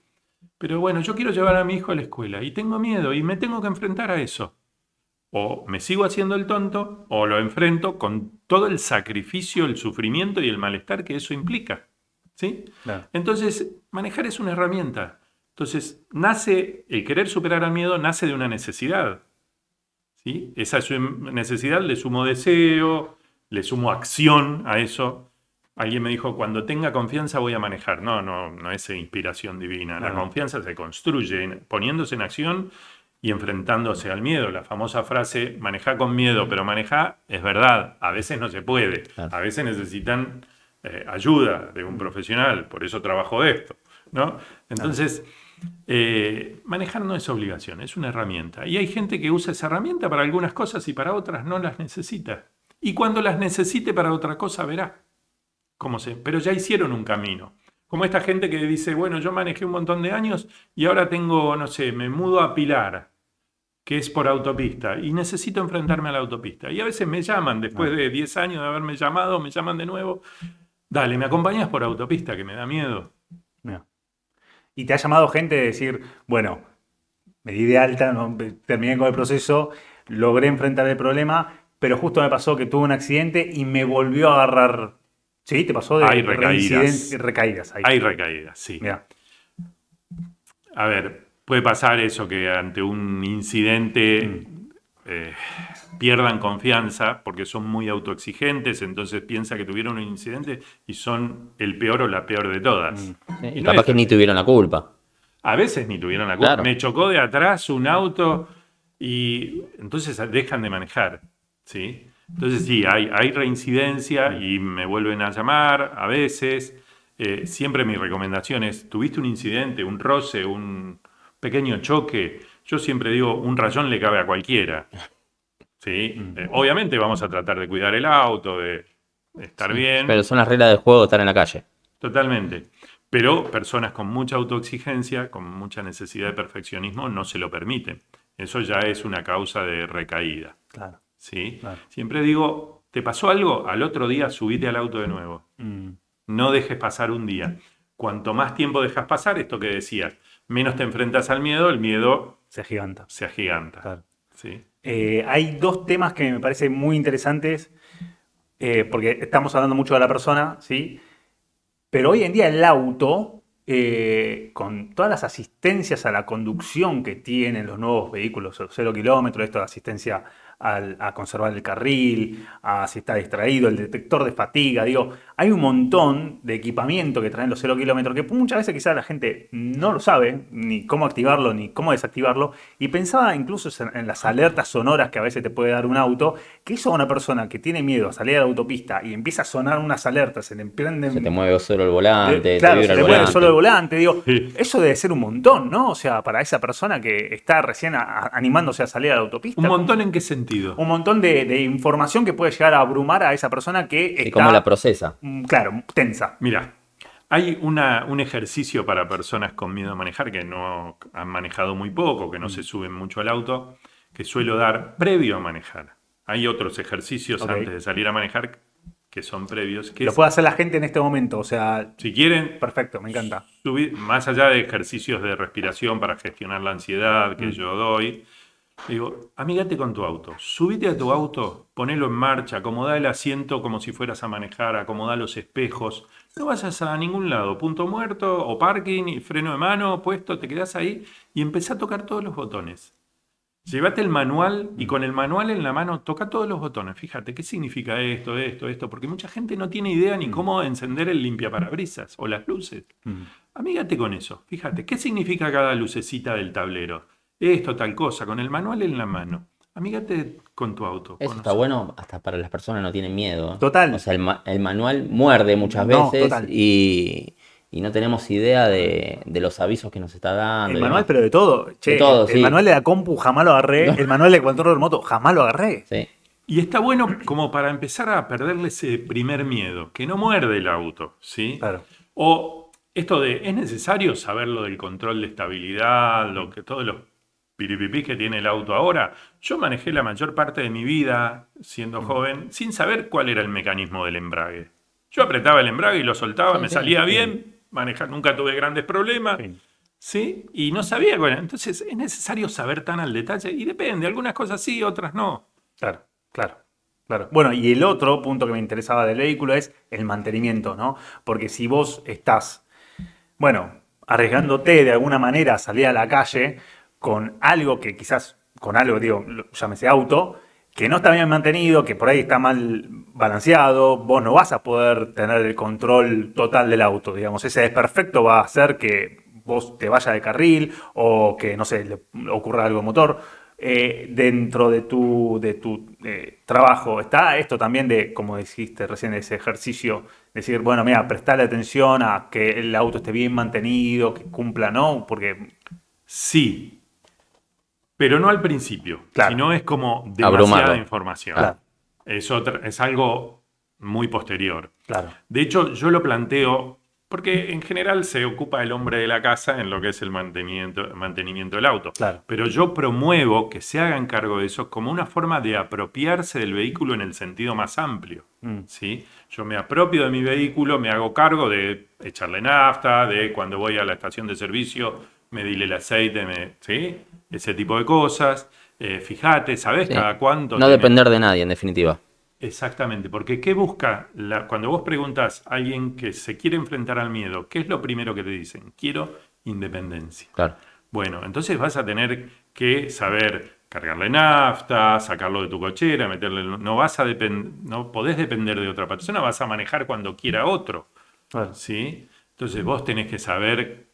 Pero bueno, yo quiero llevar a mi hijo a la escuela y tengo miedo y me tengo que enfrentar a eso. O me sigo haciendo el tonto o lo enfrento con todo el sacrificio, el sufrimiento y el malestar que eso implica. ¿Sí? Entonces, manejar es una herramienta. Entonces, nace el querer superar al miedo, nace de una necesidad. ¿Sí? Esa necesidad le sumo deseo, le sumo acción a eso. Alguien me dijo, cuando tenga confianza voy a manejar. No, no, no es inspiración divina. La confianza se construye poniéndose en acción y enfrentándose al miedo. La famosa frase, maneja con miedo, pero maneja, es verdad, a veces no se puede, a veces necesitan eh, ayuda de un profesional, por eso trabajo de esto. ¿no? Entonces, eh, manejar no es obligación, es una herramienta. Y hay gente que usa esa herramienta para algunas cosas y para otras no las necesita. Y cuando las necesite para otra cosa, verá cómo se... Pero ya hicieron un camino como esta gente que dice, bueno, yo manejé un montón de años y ahora tengo, no sé, me mudo a Pilar, que es por autopista, y necesito enfrentarme a la autopista. Y a veces me llaman, después de 10 años de haberme llamado, me llaman de nuevo, dale, ¿me acompañas por autopista? Que me da miedo. Y te ha llamado gente de decir, bueno, me di de alta, terminé con el proceso, logré enfrentar el problema, pero justo me pasó que tuve un accidente y me volvió a agarrar Sí, te pasó de hay recaídas. recaídas. Hay, recaídas, sí. A ver, puede pasar eso que ante un incidente eh, pierdan confianza porque son muy autoexigentes, entonces piensa que tuvieron un incidente y son el peor o la peor de todas. Mm. Y, capaz que ni tuvieron la culpa. A veces ni tuvieron la culpa. Me chocó de atrás un auto y entonces dejan de manejar. ¿sí? Entonces sí, hay, reincidencia y me vuelven a llamar a veces. Eh, siempre mi recomendación es, tuviste un incidente, un roce, un pequeño choque. Yo siempre digo, un rayón le cabe a cualquiera. ¿Sí? Eh, obviamente vamos a tratar de cuidar el auto, de estar bien. Pero son las reglas del juego estar en la calle. Totalmente. Pero personas con mucha autoexigencia, con mucha necesidad de perfeccionismo, no se lo permiten. Eso ya es una causa de recaída. Claro. ¿sí? Siempre digo, ¿te pasó algo? Al otro día subite al auto de nuevo. Mm. No dejes pasar un día. Cuanto más tiempo dejas pasar, esto que decías, menos te enfrentas al miedo, el miedo se agiganta. Se agiganta. Eh, hay dos temas que me parecen muy interesantes, eh, porque estamos hablando mucho de la persona, ¿sí? Pero hoy en día el auto, eh, con todas las asistencias a la conducción que tienen los nuevos vehículos, cero kilómetros, esto de asistencia a conservar el carril, a si está distraído, el detector de fatiga. Digo, hay un montón de equipamiento que traen los 0 kilómetros que muchas veces quizás la gente no lo sabe, ni cómo activarlo, ni cómo desactivarlo. Y pensaba incluso en, las alertas sonoras que a veces te puede dar un auto, que eso a una persona que tiene miedo a salir a la autopista y empieza a sonar unas alertas, se le Se te mueve solo el volante, eh, claro, se te mueve solo el volante. Digo, eso debe ser un montón, ¿no? O sea, para esa persona que está recién animándose a salir a la autopista. ¿Un montón en qué sentido? un montón de, información que puede llegar a abrumar a esa persona que está... la procesa. Mm, claro, tensa. Mira, hay un ejercicio para personas con miedo a manejar que no han manejado muy poco, que no mm. se suben mucho al auto, que suelo dar previo a manejar. Hay otros ejercicios antes de salir a manejar que son previos. Que lo puede hacer la gente en este momento, o sea... Si quieren... Perfecto, me encanta. Subir, más allá de ejercicios de respiración para gestionar la ansiedad que mm. yo doy, Digo, amigate con tu auto, subite a tu auto, ponelo en marcha, acomoda el asiento como si fueras a manejar, acomoda los espejos, no vayas a ningún lado, punto muerto o parking y freno de mano puesto, te quedas ahí y empezá a tocar todos los botones. Llévate el manual y con el manual en la mano toca todos los botones. Fíjate, ¿qué significa esto, esto, esto? Porque mucha gente no tiene idea ni mm. cómo encender el limpiaparabrisas o las luces. Mm. Amígate con eso. Fíjate, ¿qué significa cada lucecita del tablero? esto, tal cosa, con el manual en la mano. Amígate con tu auto. Eso está bueno hasta para las personas no tienen miedo. Total. O sea, el, manual muerde muchas veces y no tenemos idea de, los avisos que nos está dando. El manual, pero de todo. de todo el manual de la compu jamás lo agarré. El manual de control moto jamás lo agarré. Sí. Y está bueno como para empezar a perderle ese primer miedo, que no muerde el auto, ¿sí? Claro. O esto de, ¿es necesario saber lo del control de estabilidad, lo que todos los que tiene el auto ahora. Yo manejé la mayor parte de mi vida, siendo mm. joven, sin saber cuál era el mecanismo del embrague. Yo apretaba el embrague y lo soltaba, me salía bien, manejar, nunca tuve grandes problemas. Sí. Y no sabía bueno. Entonces es necesario saber tan al detalle. Y depende, algunas cosas sí, otras no. Claro, claro. Claro. Bueno, y el otro punto que me interesaba del vehículo es el mantenimiento, ¿no? Porque si vos estás, bueno, arriesgándote de alguna manera a salir a la calle, con algo que quizás, con algo, digo, llámese auto, que no está bien mantenido, que por ahí está mal balanceado, vos no vas a poder tener el control total del auto, digamos, ese desperfecto va a hacer que vos te vaya de carril o que, no sé, le ocurra algo al motor. Eh, dentro de tu, de tu eh, trabajo está esto también de, como dijiste recién, ese ejercicio, decir, bueno, mira, prestarle atención a que el auto esté bien mantenido, que cumpla, ¿no? Porque... Sí, pero no al principio, claro. sino es como demasiada información. Es, algo muy posterior. Claro. De hecho, yo lo planteo porque en general se ocupa el hombre de la casa en lo que es el mantenimiento, del auto. Pero yo promuevo que se hagan cargo de eso como una forma de apropiarse del vehículo en el sentido más amplio. Mm. ¿sí? Yo me apropio de mi vehículo, me hago cargo de echarle nafta, de cuando voy a la estación de servicio, me dile el aceite, me, ¿sí? ese tipo de cosas. Eh, fíjate, sabes cada cuánto. No depender de nadie, en definitiva. Exactamente, porque ¿qué busca? cuando vos preguntas a alguien que se quiere enfrentar al miedo, ¿qué es lo primero que te dicen? Quiero independencia. Claro. Bueno, entonces vas a tener que saber cargarle nafta, sacarlo de tu cochera, meterle. No vas a no podés depender de otra persona, vas a manejar cuando quiera otro. Claro. ¿sí? Entonces vos tenés que saber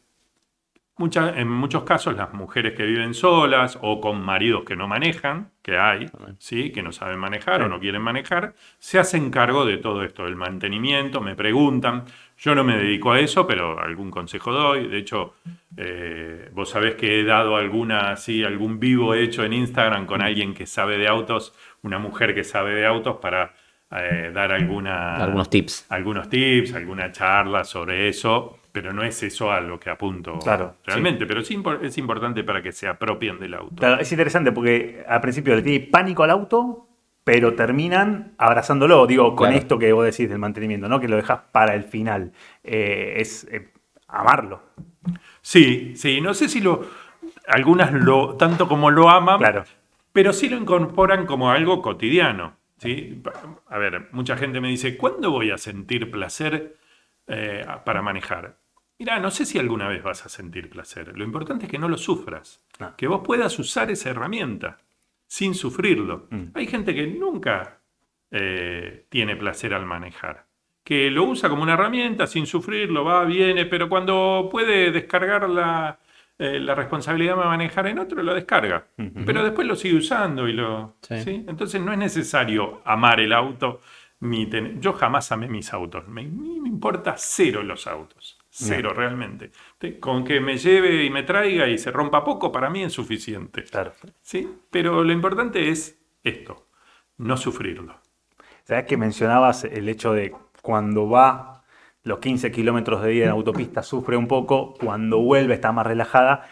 en muchos casos las mujeres que viven solas o con maridos que no manejan, que hay, ¿sí? que no saben manejar o no quieren manejar, se hacen cargo de todo esto, del mantenimiento, me preguntan, yo no me dedico a eso, pero algún consejo doy, de hecho, eh, vos sabés que he dado alguna, sí, algún vivo hecho en Instagram con alguien que sabe de autos, una mujer que sabe de autos para eh, dar alguna, algunos tips. Algunos tips, alguna charla sobre eso pero no es eso algo que apunto realmente, pero sí es importante para que se apropien del auto. Claro, es interesante porque al principio le tiene pánico al auto, pero terminan abrazándolo, digo, con esto que vos decís del mantenimiento, ¿no? Que lo dejas para el final. Eh, es eh, amarlo. Sí, sí, no sé si lo. Algunas lo, tanto como lo aman, claro. pero sí lo incorporan como algo cotidiano. ¿sí? A ver, mucha gente me dice, ¿cuándo voy a sentir placer eh, para manejar? Mirá, no sé si alguna vez vas a sentir placer. Lo importante es que no lo sufras. Ah. Que vos puedas usar esa herramienta sin sufrirlo. Mm. Hay gente que nunca eh, tiene placer al manejar. Que lo usa como una herramienta sin sufrirlo, va, viene, pero cuando puede descargar la, eh, responsabilidad de manejar en otro, lo descarga. Pero después lo sigue usando y lo. Entonces no es necesario amar el auto. Ni Yo jamás amé mis autos. me, me importa cero los autos. Cero, realmente. Con que me lleve y me traiga y se rompa poco, para mí es suficiente. Claro. ¿Sí? Pero lo importante es esto, no sufrirlo. Sabes que mencionabas el hecho de cuando va los 15 kilómetros de día en autopista sufre un poco, cuando vuelve está más relajada.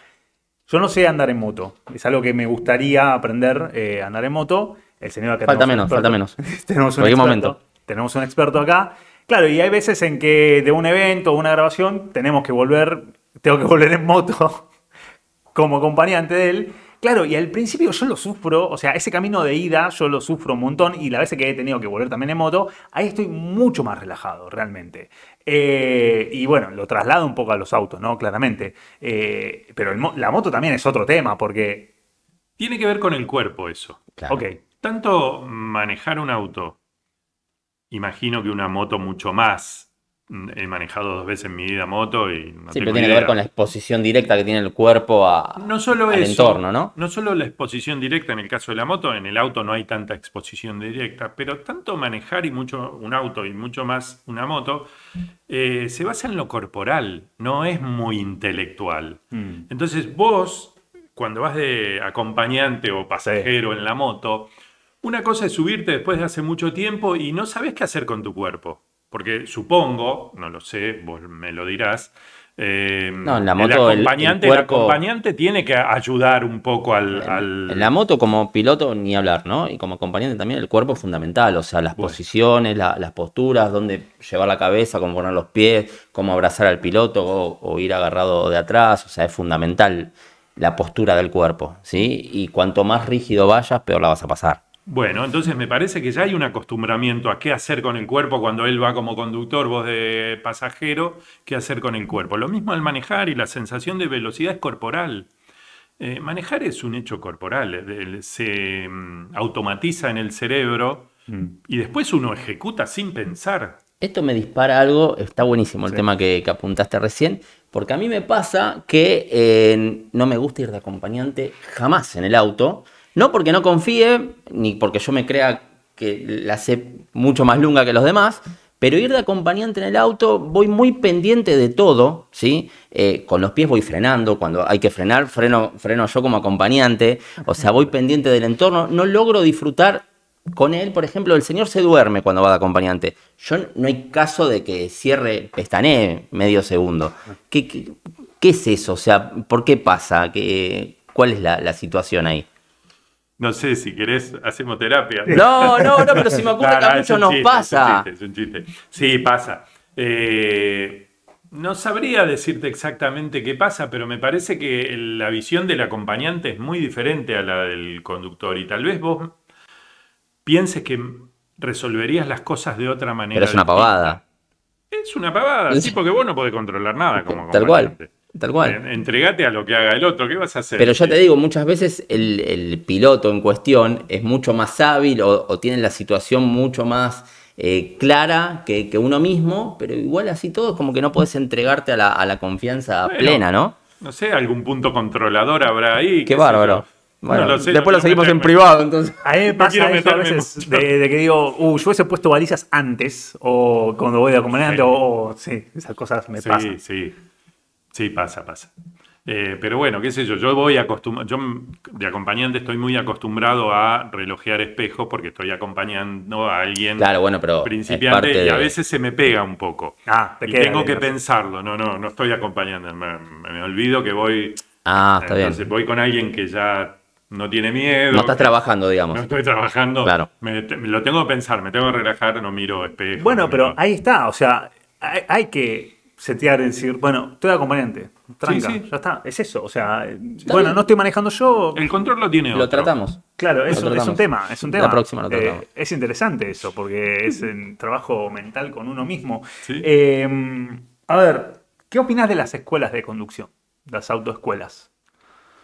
Yo no sé andar en moto, es algo que me gustaría aprender a eh, andar en moto. El señor falta menos, falta menos. un momento. Tenemos un experto acá Claro, y hay veces en que de un evento o una grabación tenemos que volver, tengo que volver en moto como acompañante de él. Claro, y al principio yo lo sufro, o sea, ese camino de ida yo lo sufro un montón y la vez que he tenido que volver también en moto, ahí estoy mucho más relajado realmente. Eh, y bueno, lo traslado un poco a los autos, ¿no? Claramente. Eh, pero la moto también es otro tema porque... Tiene que ver con el cuerpo eso. Claro. Ok. Tanto manejar un auto imagino que una moto mucho más. Mm, he manejado dos veces en mi vida moto y no tiene que ver con la exposición directa que tiene el cuerpo a, no solo al entorno, ¿no? No solo la exposición directa en el caso de la moto, en el auto no hay tanta exposición directa, pero tanto manejar y mucho un auto y mucho más una moto eh, se basa en lo corporal, no es muy intelectual. Mm. Entonces vos, cuando vas de acompañante o pasajero en la moto, una cosa es subirte después de hace mucho tiempo y no sabes qué hacer con tu cuerpo. Porque supongo, no lo sé, vos me lo dirás, eh, no, en la moto, el acompañante, tiene que ayudar un poco al, en, la moto como piloto ni hablar, ¿no? Y como acompañante también el cuerpo es fundamental, o sea, las posiciones, las posturas, dónde llevar la cabeza, cómo poner los pies, cómo abrazar al piloto o, ir agarrado de atrás, o sea, es fundamental la postura del cuerpo, ¿sí? Y cuanto más rígido vayas, peor la vas a pasar. Bueno, entonces me parece que ya hay un acostumbramiento a qué hacer con el cuerpo cuando él va como conductor, vos de pasajero, qué hacer con el cuerpo. Lo mismo al manejar y la sensación de velocidad es corporal. Eh, manejar es un hecho corporal, eh, se mm, automatiza en el cerebro mm. y después uno ejecuta sin pensar. Esto me dispara algo, está buenísimo el tema que, apuntaste recién, porque a mí me pasa que eh, no me gusta ir de acompañante jamás en el auto. No porque no confíe, ni porque yo me crea que la sé mucho más lunga que los demás, pero ir de acompañante en el auto, voy muy pendiente de todo, ¿sí? Eh, con los pies voy frenando, cuando hay que frenar, freno, freno yo como acompañante, o sea, voy pendiente del entorno, no logro disfrutar con él, por ejemplo, el señor se duerme cuando va de acompañante. Yo no hay caso de que cierre, pestanee medio segundo. ¿Qué, es eso? O sea, ¿por qué pasa? ¿Cuál es la situación ahí? No sé, si querés, hacemos terapia. No, no, no, pero si me ocurre que nos pasa. Es un, chiste, es un chiste, Sí, pasa. Eh, no sabría decirte exactamente qué pasa, pero me parece que la visión del acompañante es muy diferente a la del conductor. Y tal vez vos pienses que resolverías las cosas de otra manera. Pero es una pavada. Es una pavada, sí, porque vos no podés controlar nada como Tal cual. Entregate a lo que haga el otro, ¿qué vas a hacer? Pero ya eh, te digo, muchas veces el, piloto en cuestión es mucho más hábil o, tiene la situación mucho más eh, clara que, uno mismo, pero igual así todo es como que no puedes entregarte a la, confianza plena, ¿no? No sé, algún punto controlador habrá ahí. Qué, bárbaro. Bueno, después lo seguimos en privado, entonces. A me pasa a veces de, que digo, uh, yo hubiese puesto balizas antes, o cuando voy de acompañante, o, sí, esas cosas me pasan. Sí, sí. Sí, pasa, pasa. Eh, pero bueno, qué sé yo, yo voy acostumbrado, yo de acompañante estoy muy acostumbrado a relojear espejos porque estoy acompañando a alguien bueno, pero principiante y a veces se me pega un poco. Ah, tengo que pensarlo, no, no, no estoy acompañando, me, olvido que voy... Ah, está bien. voy con alguien que ya no tiene miedo. No estás trabajando, digamos. No estoy trabajando. Claro. lo tengo que pensar, me tengo que relajar, no miro espejos. Bueno, pero ahí está, o sea, hay que setear, decir, bueno, estoy componente, acompañante, tranca, ya está, es eso. O sea, eh, bueno, no estoy manejando yo. El control lo tiene. Lo tratamos. Claro, es, es, un tema, es un tema. La próxima lo eh, tratamos. es interesante eso, porque es en trabajo mental con uno mismo. Eh, a ver, ¿qué opinas de las escuelas de conducción? Las autoescuelas.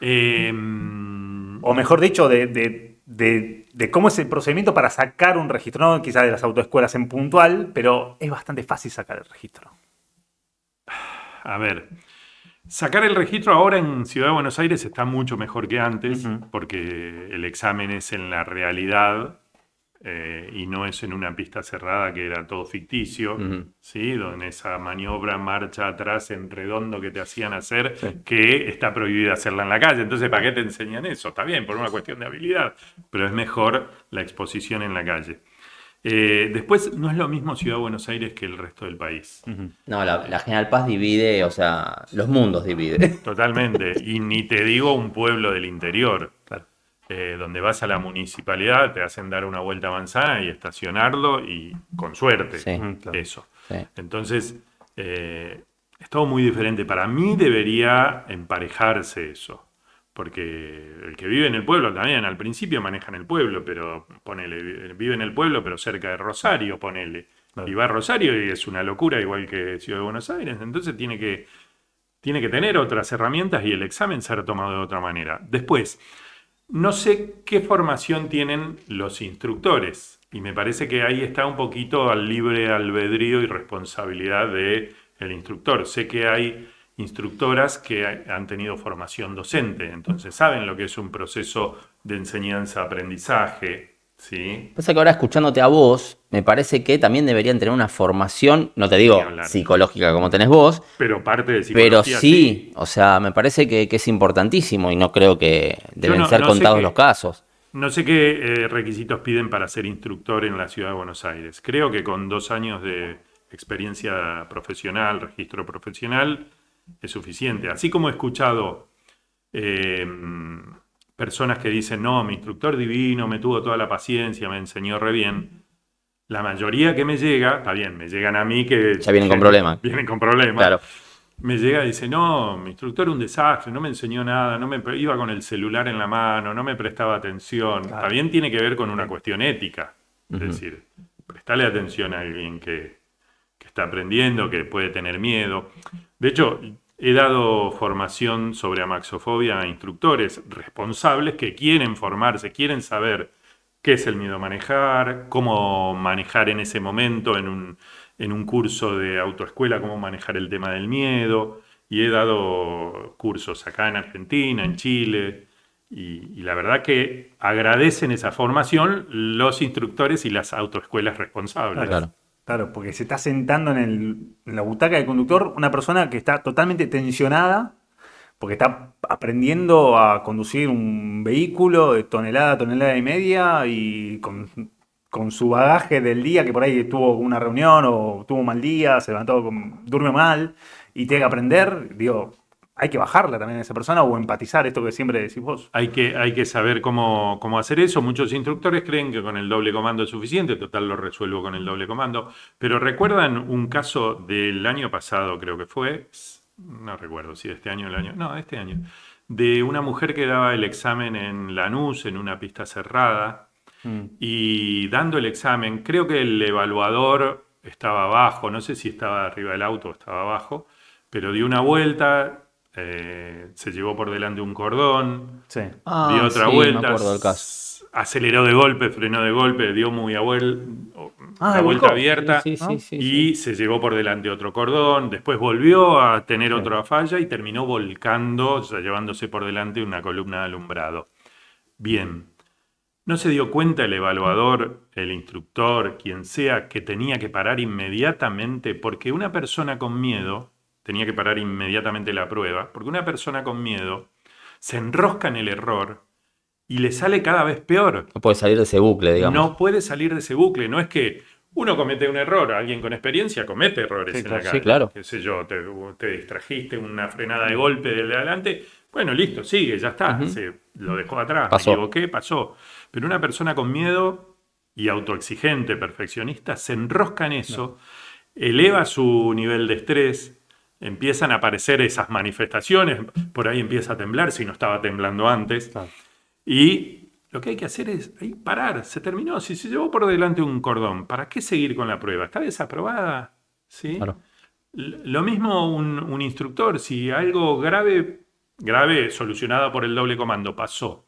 o mejor dicho, de, de, cómo es el procedimiento para sacar un registro. No quizás de las autoescuelas en puntual, pero es bastante fácil sacar el registro a ver, sacar el registro ahora en Ciudad de Buenos Aires está mucho mejor que antes, porque el examen es en la realidad eh, y no es en una pista cerrada que era todo ficticio, ¿sí? Donde esa maniobra marcha atrás en redondo que te hacían hacer, que está prohibida hacerla en la calle. Entonces, ¿para qué te enseñan eso? Está bien, por una cuestión de habilidad, pero es mejor la exposición en la calle. Eh, después, no es lo mismo Ciudad de Buenos Aires que el resto del país. No, la, General Paz divide, o sea, los mundos divide. Totalmente. y ni te digo un pueblo del interior. Eh, donde vas a la municipalidad, te hacen dar una vuelta a manzana y estacionarlo, y con suerte, eso. Entonces, eh, es todo muy diferente. Para mí debería emparejarse eso porque el que vive en el pueblo también, al principio manejan el pueblo, pero ponele, vive en el pueblo, pero cerca de Rosario, ponele. Y va a Rosario y es una locura, igual que Ciudad de Buenos Aires. Entonces tiene que, tiene que tener otras herramientas y el examen será tomado de otra manera. Después, no sé qué formación tienen los instructores. Y me parece que ahí está un poquito al libre albedrío y responsabilidad del el instructor. Sé que hay instructoras que han tenido formación docente, entonces saben lo que es un proceso de enseñanza-aprendizaje. ¿sí? Pasa que ahora escuchándote a vos, me parece que también deberían tener una formación, no te digo psicológica como tenés vos, pero parte de psicología. Pero sí, o sea, me parece que, es importantísimo y no creo que deben ser contados los casos. No sé qué eh, requisitos piden para ser instructor en la ciudad de Buenos Aires. Creo que con dos años de experiencia profesional, registro profesional, es suficiente. Así como he escuchado eh, personas que dicen, no, mi instructor divino me tuvo toda la paciencia, me enseñó re bien. La mayoría que me llega, está bien, me llegan a mí que... Ya vienen con problemas. Vienen con problemas. Me llega y dice, no, mi instructor un desastre, no me enseñó nada, no me iba con el celular en la mano, no me prestaba atención. También tiene que ver con una cuestión ética. Es decir, prestarle atención a alguien que, que está aprendiendo, que puede tener miedo. De hecho, he dado formación sobre amaxofobia a instructores responsables que quieren formarse, quieren saber qué es el miedo a manejar, cómo manejar en ese momento en un, curso de autoescuela, cómo manejar el tema del miedo. Y he dado cursos acá en Argentina, en Chile. Y, la verdad que agradecen esa formación los instructores y las autoescuelas responsables. Claro. Claro, porque se está sentando en, la butaca del conductor una persona que está totalmente tensionada, porque está aprendiendo a conducir un vehículo de tonelada, tonelada y media, y con, su bagaje del día, que por ahí tuvo una reunión o tuvo un mal día, se levantó, con, durmió mal, y tiene que aprender, digo, hay que bajarla también a esa persona o empatizar, esto que siempre decís vos. Hay que, hay que saber cómo, cómo hacer eso. Muchos instructores creen que con el doble comando es suficiente, total lo resuelvo con el doble comando. Pero recuerdan un caso del año pasado, creo que fue, no recuerdo si este año o el año, no, este año, de una mujer que daba el examen en Lanús, en una pista cerrada, mm. y dando el examen, creo que el evaluador estaba abajo, no sé si estaba arriba del auto o estaba abajo, pero dio una vuelta, eh, se llevó por delante un cordón, dio ah, otra vuelta, aceleró de golpe, frenó de golpe, dio muy ah, a vuelta abierta y se llevó por delante otro cordón, después volvió a tener otra falla y terminó volcando, llevándose por delante una columna de alumbrado. Bien, no se dio cuenta el evaluador, el instructor, quien sea, que tenía que parar inmediatamente porque una persona con miedo tenía que parar inmediatamente la prueba, porque una persona con miedo se enrosca en el error y le sale cada vez peor. No puede salir de ese bucle, digamos. No puede salir de ese bucle, no es que uno comete un error, alguien con experiencia comete errores en la calle. Sí, claro. Qué sé yo, te, distrajiste, una frenada de golpe del de adelante. Bueno, listo, sigue, ya está. lo dejó atrás, pasó. me equivoqué, pasó. Pero una persona con miedo y autoexigente, perfeccionista, se enrosca en eso, eleva su nivel de estrés, empiezan a aparecer esas manifestaciones, por ahí empieza a temblar si no estaba temblando antes. Y lo que hay que hacer es parar, se terminó, si se llevó por delante un cordón, ¿para qué seguir con la prueba? Está desaprobada, ¿sí? Lo mismo un, instructor, si algo grave, grave solucionado por el doble comando pasó,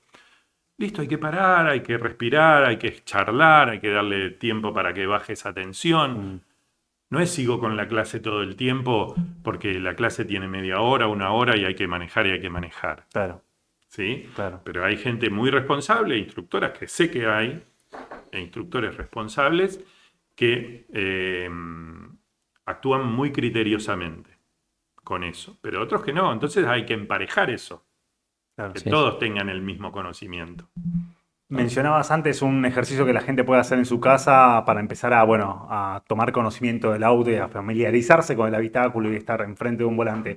listo, hay que parar, hay que respirar, hay que charlar, hay que darle tiempo para que baje esa tensión. Mm. No es sigo con la clase todo el tiempo porque la clase tiene media hora, una hora y hay que manejar y hay que manejar. Claro. ¿Sí? Claro. Pero hay gente muy responsable, instructoras que sé que hay, e instructores responsables que em, actúan muy criteriosamente con eso, pero otros que no. Entonces hay que emparejar eso. que todos tengan el mismo conocimiento. Mencionabas antes un ejercicio que la gente puede hacer en su casa para empezar a, bueno, a tomar conocimiento del audio, a familiarizarse con el habitáculo y estar enfrente de un volante.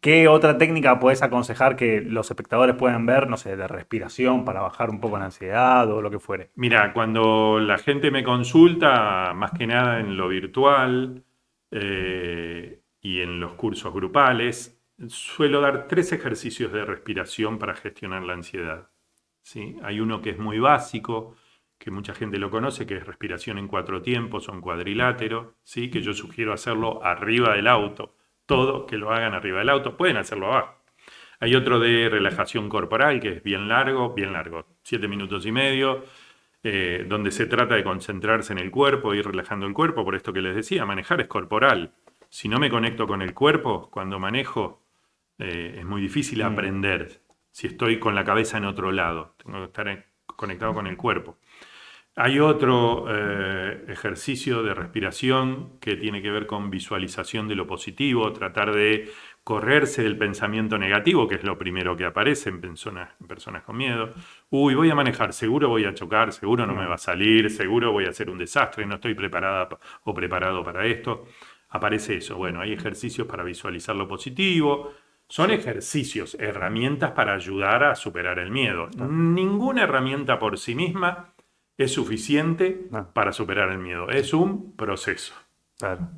¿Qué otra técnica puedes aconsejar que los espectadores puedan ver, no sé, de respiración para bajar un poco la ansiedad o lo que fuere? Mira, cuando la gente me consulta, más que nada en lo virtual eh, y en los cursos grupales, suelo dar tres ejercicios de respiración para gestionar la ansiedad. ¿sí? Hay uno que es muy básico, que mucha gente lo conoce, que es respiración en cuatro tiempos son cuadriláteros, cuadrilátero, ¿sí? que yo sugiero hacerlo arriba del auto. Todo que lo hagan arriba del auto, pueden hacerlo abajo. Hay otro de relajación corporal, que es bien largo, bien largo, siete minutos y medio, eh, donde se trata de concentrarse en el cuerpo, ir relajando el cuerpo, por esto que les decía, manejar es corporal. Si no me conecto con el cuerpo, cuando manejo, eh, es muy difícil mm. aprender si estoy con la cabeza en otro lado, tengo que estar conectado con el cuerpo. Hay otro eh, ejercicio de respiración que tiene que ver con visualización de lo positivo, tratar de correrse del pensamiento negativo, que es lo primero que aparece en personas, personas con miedo. Uy, voy a manejar, seguro voy a chocar, seguro no me va a salir, seguro voy a hacer un desastre, no estoy preparada o preparado para esto. Aparece eso. Bueno, hay ejercicios para visualizar lo positivo, son ejercicios, herramientas para ayudar a superar el miedo. Ninguna herramienta por sí misma es suficiente para superar el miedo. Es un proceso.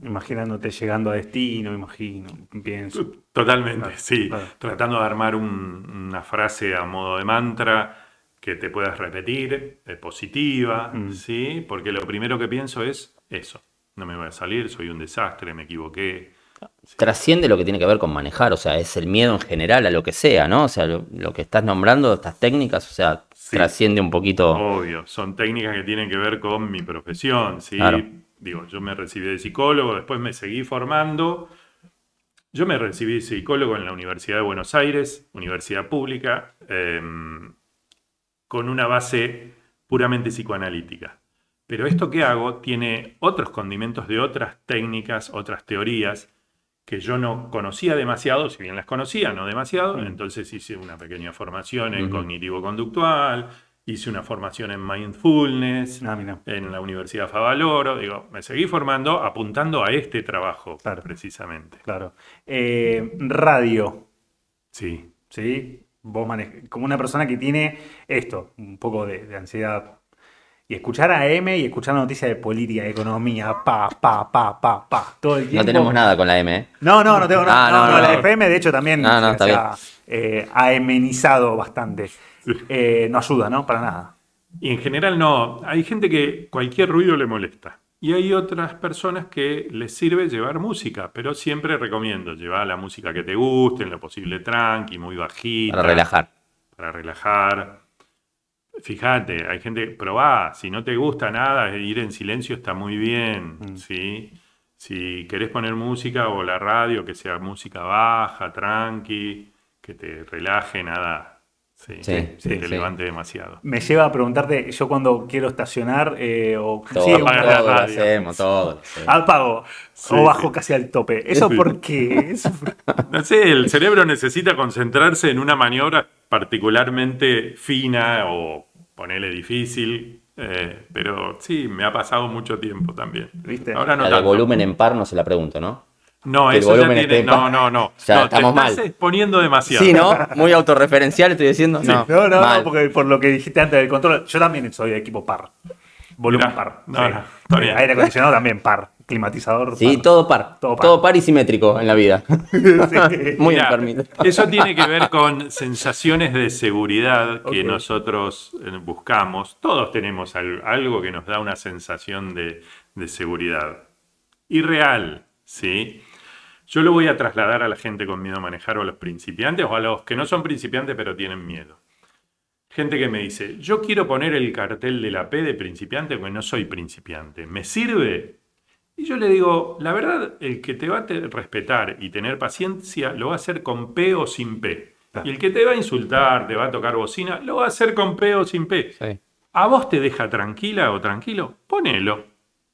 imaginándote llegando a destino, imagino, pienso. Totalmente, sí. Tratando de armar una frase a modo de mantra que te puedas repetir, eh, positiva, mm. ¿sí? Porque lo primero que pienso es eso. No me voy a salir, soy un desastre, me equivoqué, trasciende lo que tiene que ver con manejar, o sea, es el miedo en general a lo que sea, ¿no? O sea, lo, que estás nombrando, estas técnicas, o sea, trasciende un poquito. Obvio, son técnicas que tienen que ver con mi profesión, ¿sí? Digo, yo me recibí de psicólogo, después me seguí formando. Yo me recibí de psicólogo en la Universidad de Buenos Aires, universidad pública, em, con una base puramente psicoanalítica. Pero esto que hago tiene otros condimentos de otras técnicas, otras teorías, que yo no conocía demasiado, si bien las conocía, no demasiado, mm. entonces hice una pequeña formación en cognitivo-conductual, hice una formación en mindfulness ah, en la Universidad Favaloro, digo, me seguí formando apuntando a este trabajo precisamente. Claro. Eh, radio. Sí. Sí, como una persona que tiene esto, un poco de ansiedad y escuchar a M y escuchar noticias de política, de economía, pa, pa, pa, pa, pa, No tenemos nada con la M, ¿eh? No, no, no tengo nada. Ah, no, no, la FM, de hecho, también se, eh, ha amenizado bastante. Eh, no ayuda, ¿no? Para nada. Y en general no. Hay gente que cualquier ruido le molesta. Y hay otras personas que les sirve llevar música, pero siempre recomiendo llevar la música que te guste, en lo posible tranqui, muy bajita. Para relajar. Para relajar Fíjate, hay gente, probá, si no te gusta nada, ir en silencio está muy bien, mm. Si querés poner música o la radio, que sea música baja, tranqui, que te relaje, nada. Sí, sí, sí te levante demasiado. Me lleva a preguntarte, yo cuando quiero estacionar eh, o todo, sí, la radio. Lo hacemos, todo. pago, o bajo casi al tope. ¿Eso por qué? No sé, el cerebro necesita concentrarse en una maniobra particularmente fina o ponerle difícil, eh, pero sí, me ha pasado mucho tiempo también. ¿Viste? Ahora no la volumen en par no se la pregunto, ¿no? No, tiene, no, no, no. te estás exponiendo demasiado. Sí, ¿no? Muy autorreferencial estoy diciendo. No, no, no, porque por lo que dijiste antes del control, yo también soy de equipo par. Volumen par. Aire acondicionado también par climatizador. Sí, Todo, par, todo par. y simétrico en la vida. Muy permitido. Eso tiene que ver con sensaciones de seguridad que nosotros eh, buscamos. Todos tenemos algo que nos da una sensación de, de seguridad. Irreal, ¿sí? Yo lo voy a trasladar a la gente con miedo a manejar o a los principiantes o a los que no son principiantes pero tienen miedo. Gente que me dice, yo quiero poner el cartel de la P de principiante porque no soy principiante. ¿Me sirve? Y yo le digo, la verdad, el que te va a respetar y tener paciencia lo va a hacer con P o sin P. Y el que te va a insultar, te va a tocar bocina, lo va a hacer con P o sin P. ¿A vos te deja tranquila o tranquilo? Ponelo.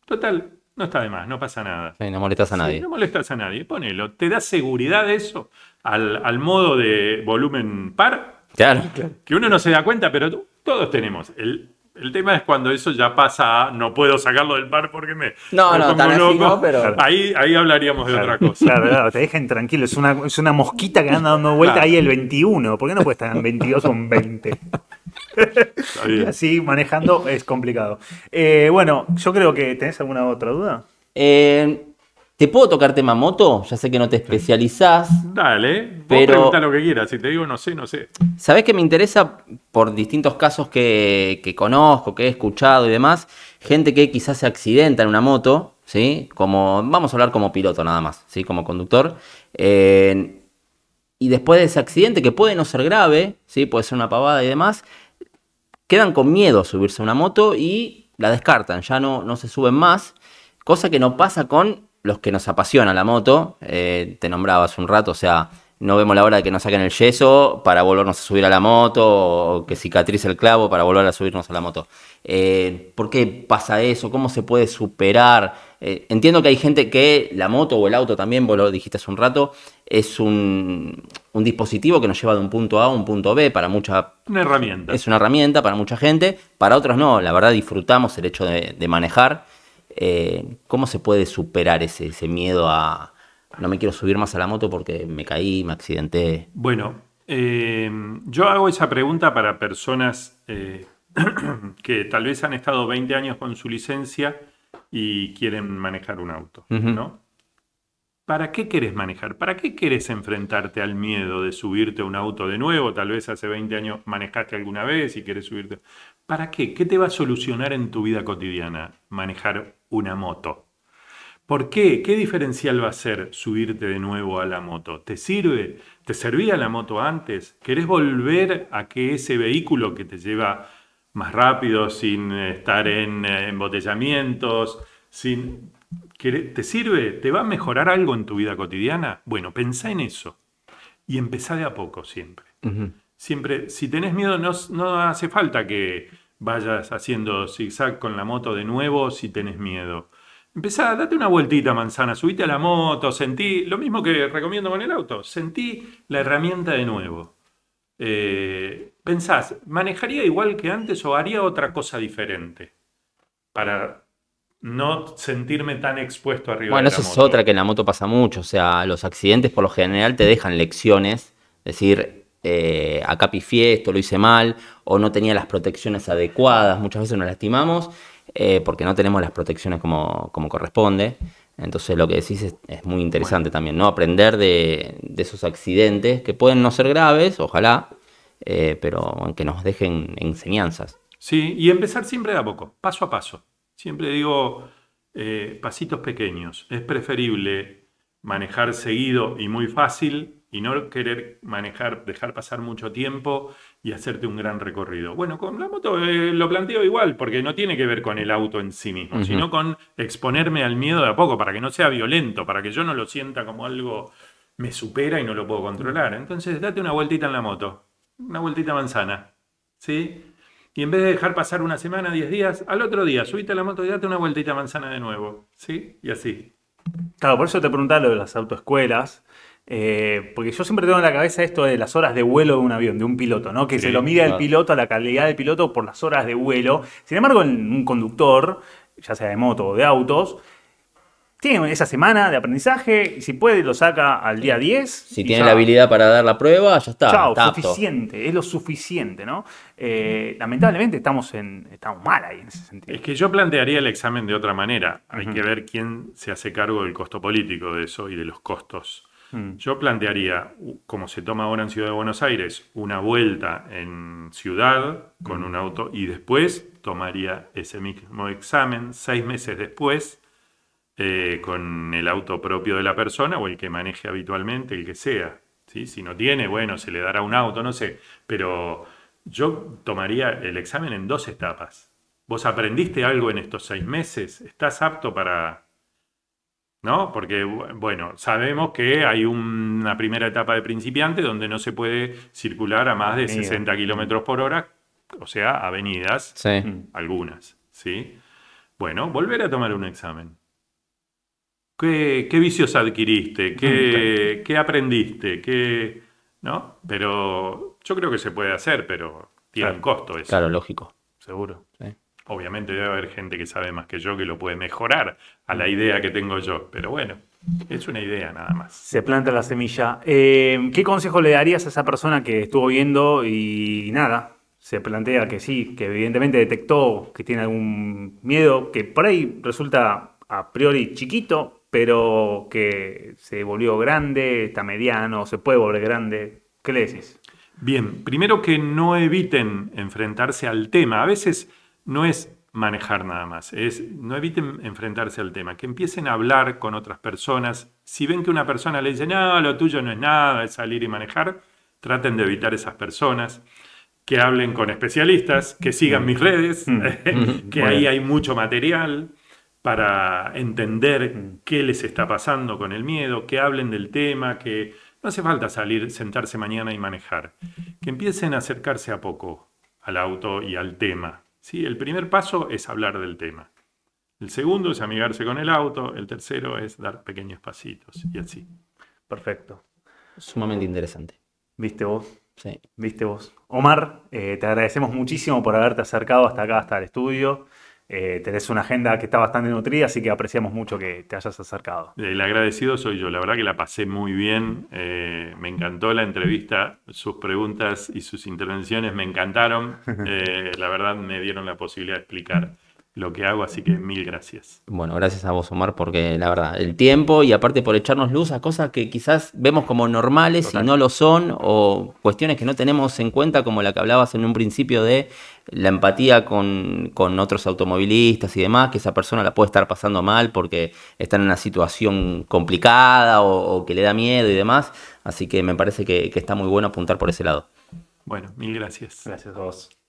Total, no está de más, no pasa nada. Sí, no molestas a nadie. no molestas a nadie, ponelo. ¿Te da seguridad eso al, al modo de volumen par? Claro. Que uno no se da cuenta, pero todos tenemos el el tema es cuando eso ya pasa, no puedo sacarlo del bar porque me. No, no, tan no, pero. Ahí, hablaríamos de otra cosa. Claro, claro, te dejen tranquilo. Es una, es una mosquita que anda dando vuelta ahí el 21. ¿Por qué no puede estar en 22 o en 20? así manejando es complicado. Eh, bueno, yo creo que. ¿Tenés alguna otra duda? Eh. ¿Te puedo tocar tema moto? Ya sé que no te especializás. Dale, pero pregunta lo que quieras. Si te digo no sé, no sé. ¿Sabés que me interesa por distintos casos que, conozco, que he escuchado y demás? Gente que quizás se accidenta en una moto, ¿sí? Como, vamos a hablar como piloto nada más, ¿sí? Como conductor. Eh, y después de ese accidente, que puede no ser grave, ¿sí? Puede ser una pavada y demás, quedan con miedo a subirse a una moto y la descartan, ya no, no se suben más. Cosa que no pasa con los que nos apasiona la moto, eh, te nombraba hace un rato, o sea, no vemos la hora de que nos saquen el yeso para volvernos a subir a la moto, o que cicatrice el clavo para volver a subirnos a la moto. Eh, ¿Por qué pasa eso? ¿Cómo se puede superar? Eh, entiendo que hay gente que la moto o el auto también, vos lo dijiste hace un rato, es un, dispositivo que nos lleva de un punto A a un punto B para mucha... Una herramienta. Es una herramienta para mucha gente, para otros no, la verdad disfrutamos el hecho de manejar. Eh, ¿cómo se puede superar ese, miedo a no me quiero subir más a la moto porque me caí, me accidenté? Bueno, eh, yo hago esa pregunta para personas eh, que tal vez han estado 20 años con su licencia y quieren manejar un auto, ¿no? ¿Para qué quieres manejar? ¿Para qué quieres enfrentarte al miedo de subirte a un auto de nuevo? Tal vez hace 20 años manejaste alguna vez y quieres subirte. ¿Para qué? ¿Qué te va a solucionar en tu vida cotidiana manejar una moto? ¿Por qué? ¿Qué diferencial va a ser subirte de nuevo a la moto? ¿Te sirve? ¿Te servía la moto antes? ¿Querés volver a que ese vehículo que te lleva más rápido, sin estar en eh, embotellamientos, sin ¿Te sirve? ¿Te va a mejorar algo en tu vida cotidiana? Bueno, pensá en eso. Y empezá de a poco siempre. Siempre, si tenés miedo, no, no hace falta que vayas haciendo zigzag con la moto de nuevo si tenés miedo. Empezá, date una vueltita, manzana, subite a la moto, sentí, lo mismo que recomiendo con el auto, sentí la herramienta de nuevo. Eh, pensás, ¿manejaría igual que antes o haría otra cosa diferente? Para no sentirme tan expuesto arriba de la moto. Bueno, eso es otra que en la moto pasa mucho. O sea, los accidentes por lo general te dejan lecciones. Es decir, eh, acá pifié, esto lo hice mal, o no tenía las protecciones adecuadas. Muchas veces nos lastimamos eh, porque no tenemos las protecciones como, corresponde. Entonces lo que decís es, muy interesante también, ¿no? Aprender de, esos accidentes que pueden no ser graves, ojalá, eh, pero que nos dejen enseñanzas. Sí, y empezar siempre de a poco, paso a paso. Siempre digo eh, pasitos pequeños. Es preferible manejar seguido y muy fácil y no querer manejar, dejar pasar mucho tiempo y hacerte un gran recorrido. Bueno, con la moto eh, lo planteo igual, porque no tiene que ver con el auto en sí mismo, sino con exponerme al miedo de a poco, para que no sea violento, para que yo no lo sienta como algo me supera y no lo puedo controlar. Entonces, date una vueltita en la moto, una vueltita manzana, ¿sí? Y en vez de dejar pasar una semana, 10 días, al otro día, subite a la moto y date una vueltita manzana de nuevo. ¿Sí? Y así. Claro, por eso te preguntaba lo de las autoescuelas. Eh, porque yo siempre tengo en la cabeza esto de las horas de vuelo de un avión, de un piloto, ¿no? Que se lo mide el piloto, la calidad del piloto por las horas de vuelo. Sin embargo, en un conductor, ya sea de moto o de autos, tiene esa semana de aprendizaje y si puede lo saca al día 10. Si tiene la habilidad para dar la prueba, ya está. Chao, suficiente, es lo suficiente, ¿no? Eh, lamentablemente estamos, en, estamos mal ahí en ese sentido. Es que yo plantearía el examen de otra manera. Hay que ver quién se hace cargo del costo político de eso y de los costos. Mm. Yo plantearía, como se toma ahora en Ciudad de Buenos Aires, una vuelta en ciudad con mm. un auto y después tomaría ese mismo examen seis meses después eh, con el auto propio de la persona o el que maneje habitualmente, el que sea. ¿sí? Si no tiene, bueno, se le dará un auto, no sé. Pero yo tomaría el examen en dos etapas. Vos aprendiste algo en estos seis meses, estás apto para... ¿No? Porque, bueno, sabemos que hay una primera etapa de principiante donde no se puede circular a más de 60 kilómetros por hora, o sea, avenidas, algunas, ¿sí? Bueno, volver a tomar un examen. ¿Qué, vicios adquiriste? ¿Qué, aprendiste? ¿No? Pero yo creo que se puede hacer, pero tiene un costo eso. Claro, lógico. Seguro. Obviamente debe haber gente que sabe más que yo que lo puede mejorar a la idea que tengo yo, pero bueno. Es una idea nada más. Se planta la semilla. Eh, ¿Qué consejo le darías a esa persona que estuvo viendo y nada? Se plantea que sí, que evidentemente detectó que tiene algún miedo, que por ahí resulta a priori chiquito, pero que se volvió grande, está mediano, se puede volver grande. ¿Qué le decís? Bien, primero que no eviten enfrentarse al tema. A veces no es manejar nada más, es no eviten enfrentarse al tema, que empiecen a hablar con otras personas. Si ven que una persona le dice, no, lo tuyo no es nada, es salir y manejar, traten de evitar esas personas que hablen con especialistas, que sigan mis redes, que ahí hay mucho material para entender mm. qué les está pasando con el miedo, que hablen del tema, que no hace falta salir, sentarse mañana y manejar, que empiecen a acercarse a poco al auto y al tema. ¿sí? El primer paso es hablar del tema. El segundo es amigarse con el auto, el tercero es dar pequeños pasitos y así. Perfecto. Sumamente interesante. ¿Viste vos? Sí. ¿Viste vos? Omar, eh, te agradecemos muchísimo por haberte acercado hasta acá, hasta el estudio. Eh, tenés una agenda que está bastante nutrida, así que apreciamos mucho que te hayas acercado. El agradecido soy yo, la verdad que la pasé muy bien, eh, me encantó la entrevista, sus preguntas y sus intervenciones me encantaron, eh, la verdad me dieron la posibilidad de explicar lo que hago, así que mil gracias. Bueno, gracias a vos, Omar, porque la verdad, el tiempo y aparte por echarnos luz a cosas que quizás vemos como normales y no lo son, o cuestiones que no tenemos en cuenta, como la que hablabas en un principio de la empatía con, otros automovilistas y demás, que esa persona la puede estar pasando mal porque está en una situación complicada o, que le da miedo y demás. Así que me parece que, que está muy bueno apuntar por ese lado. Bueno, mil gracias. Gracias a vos.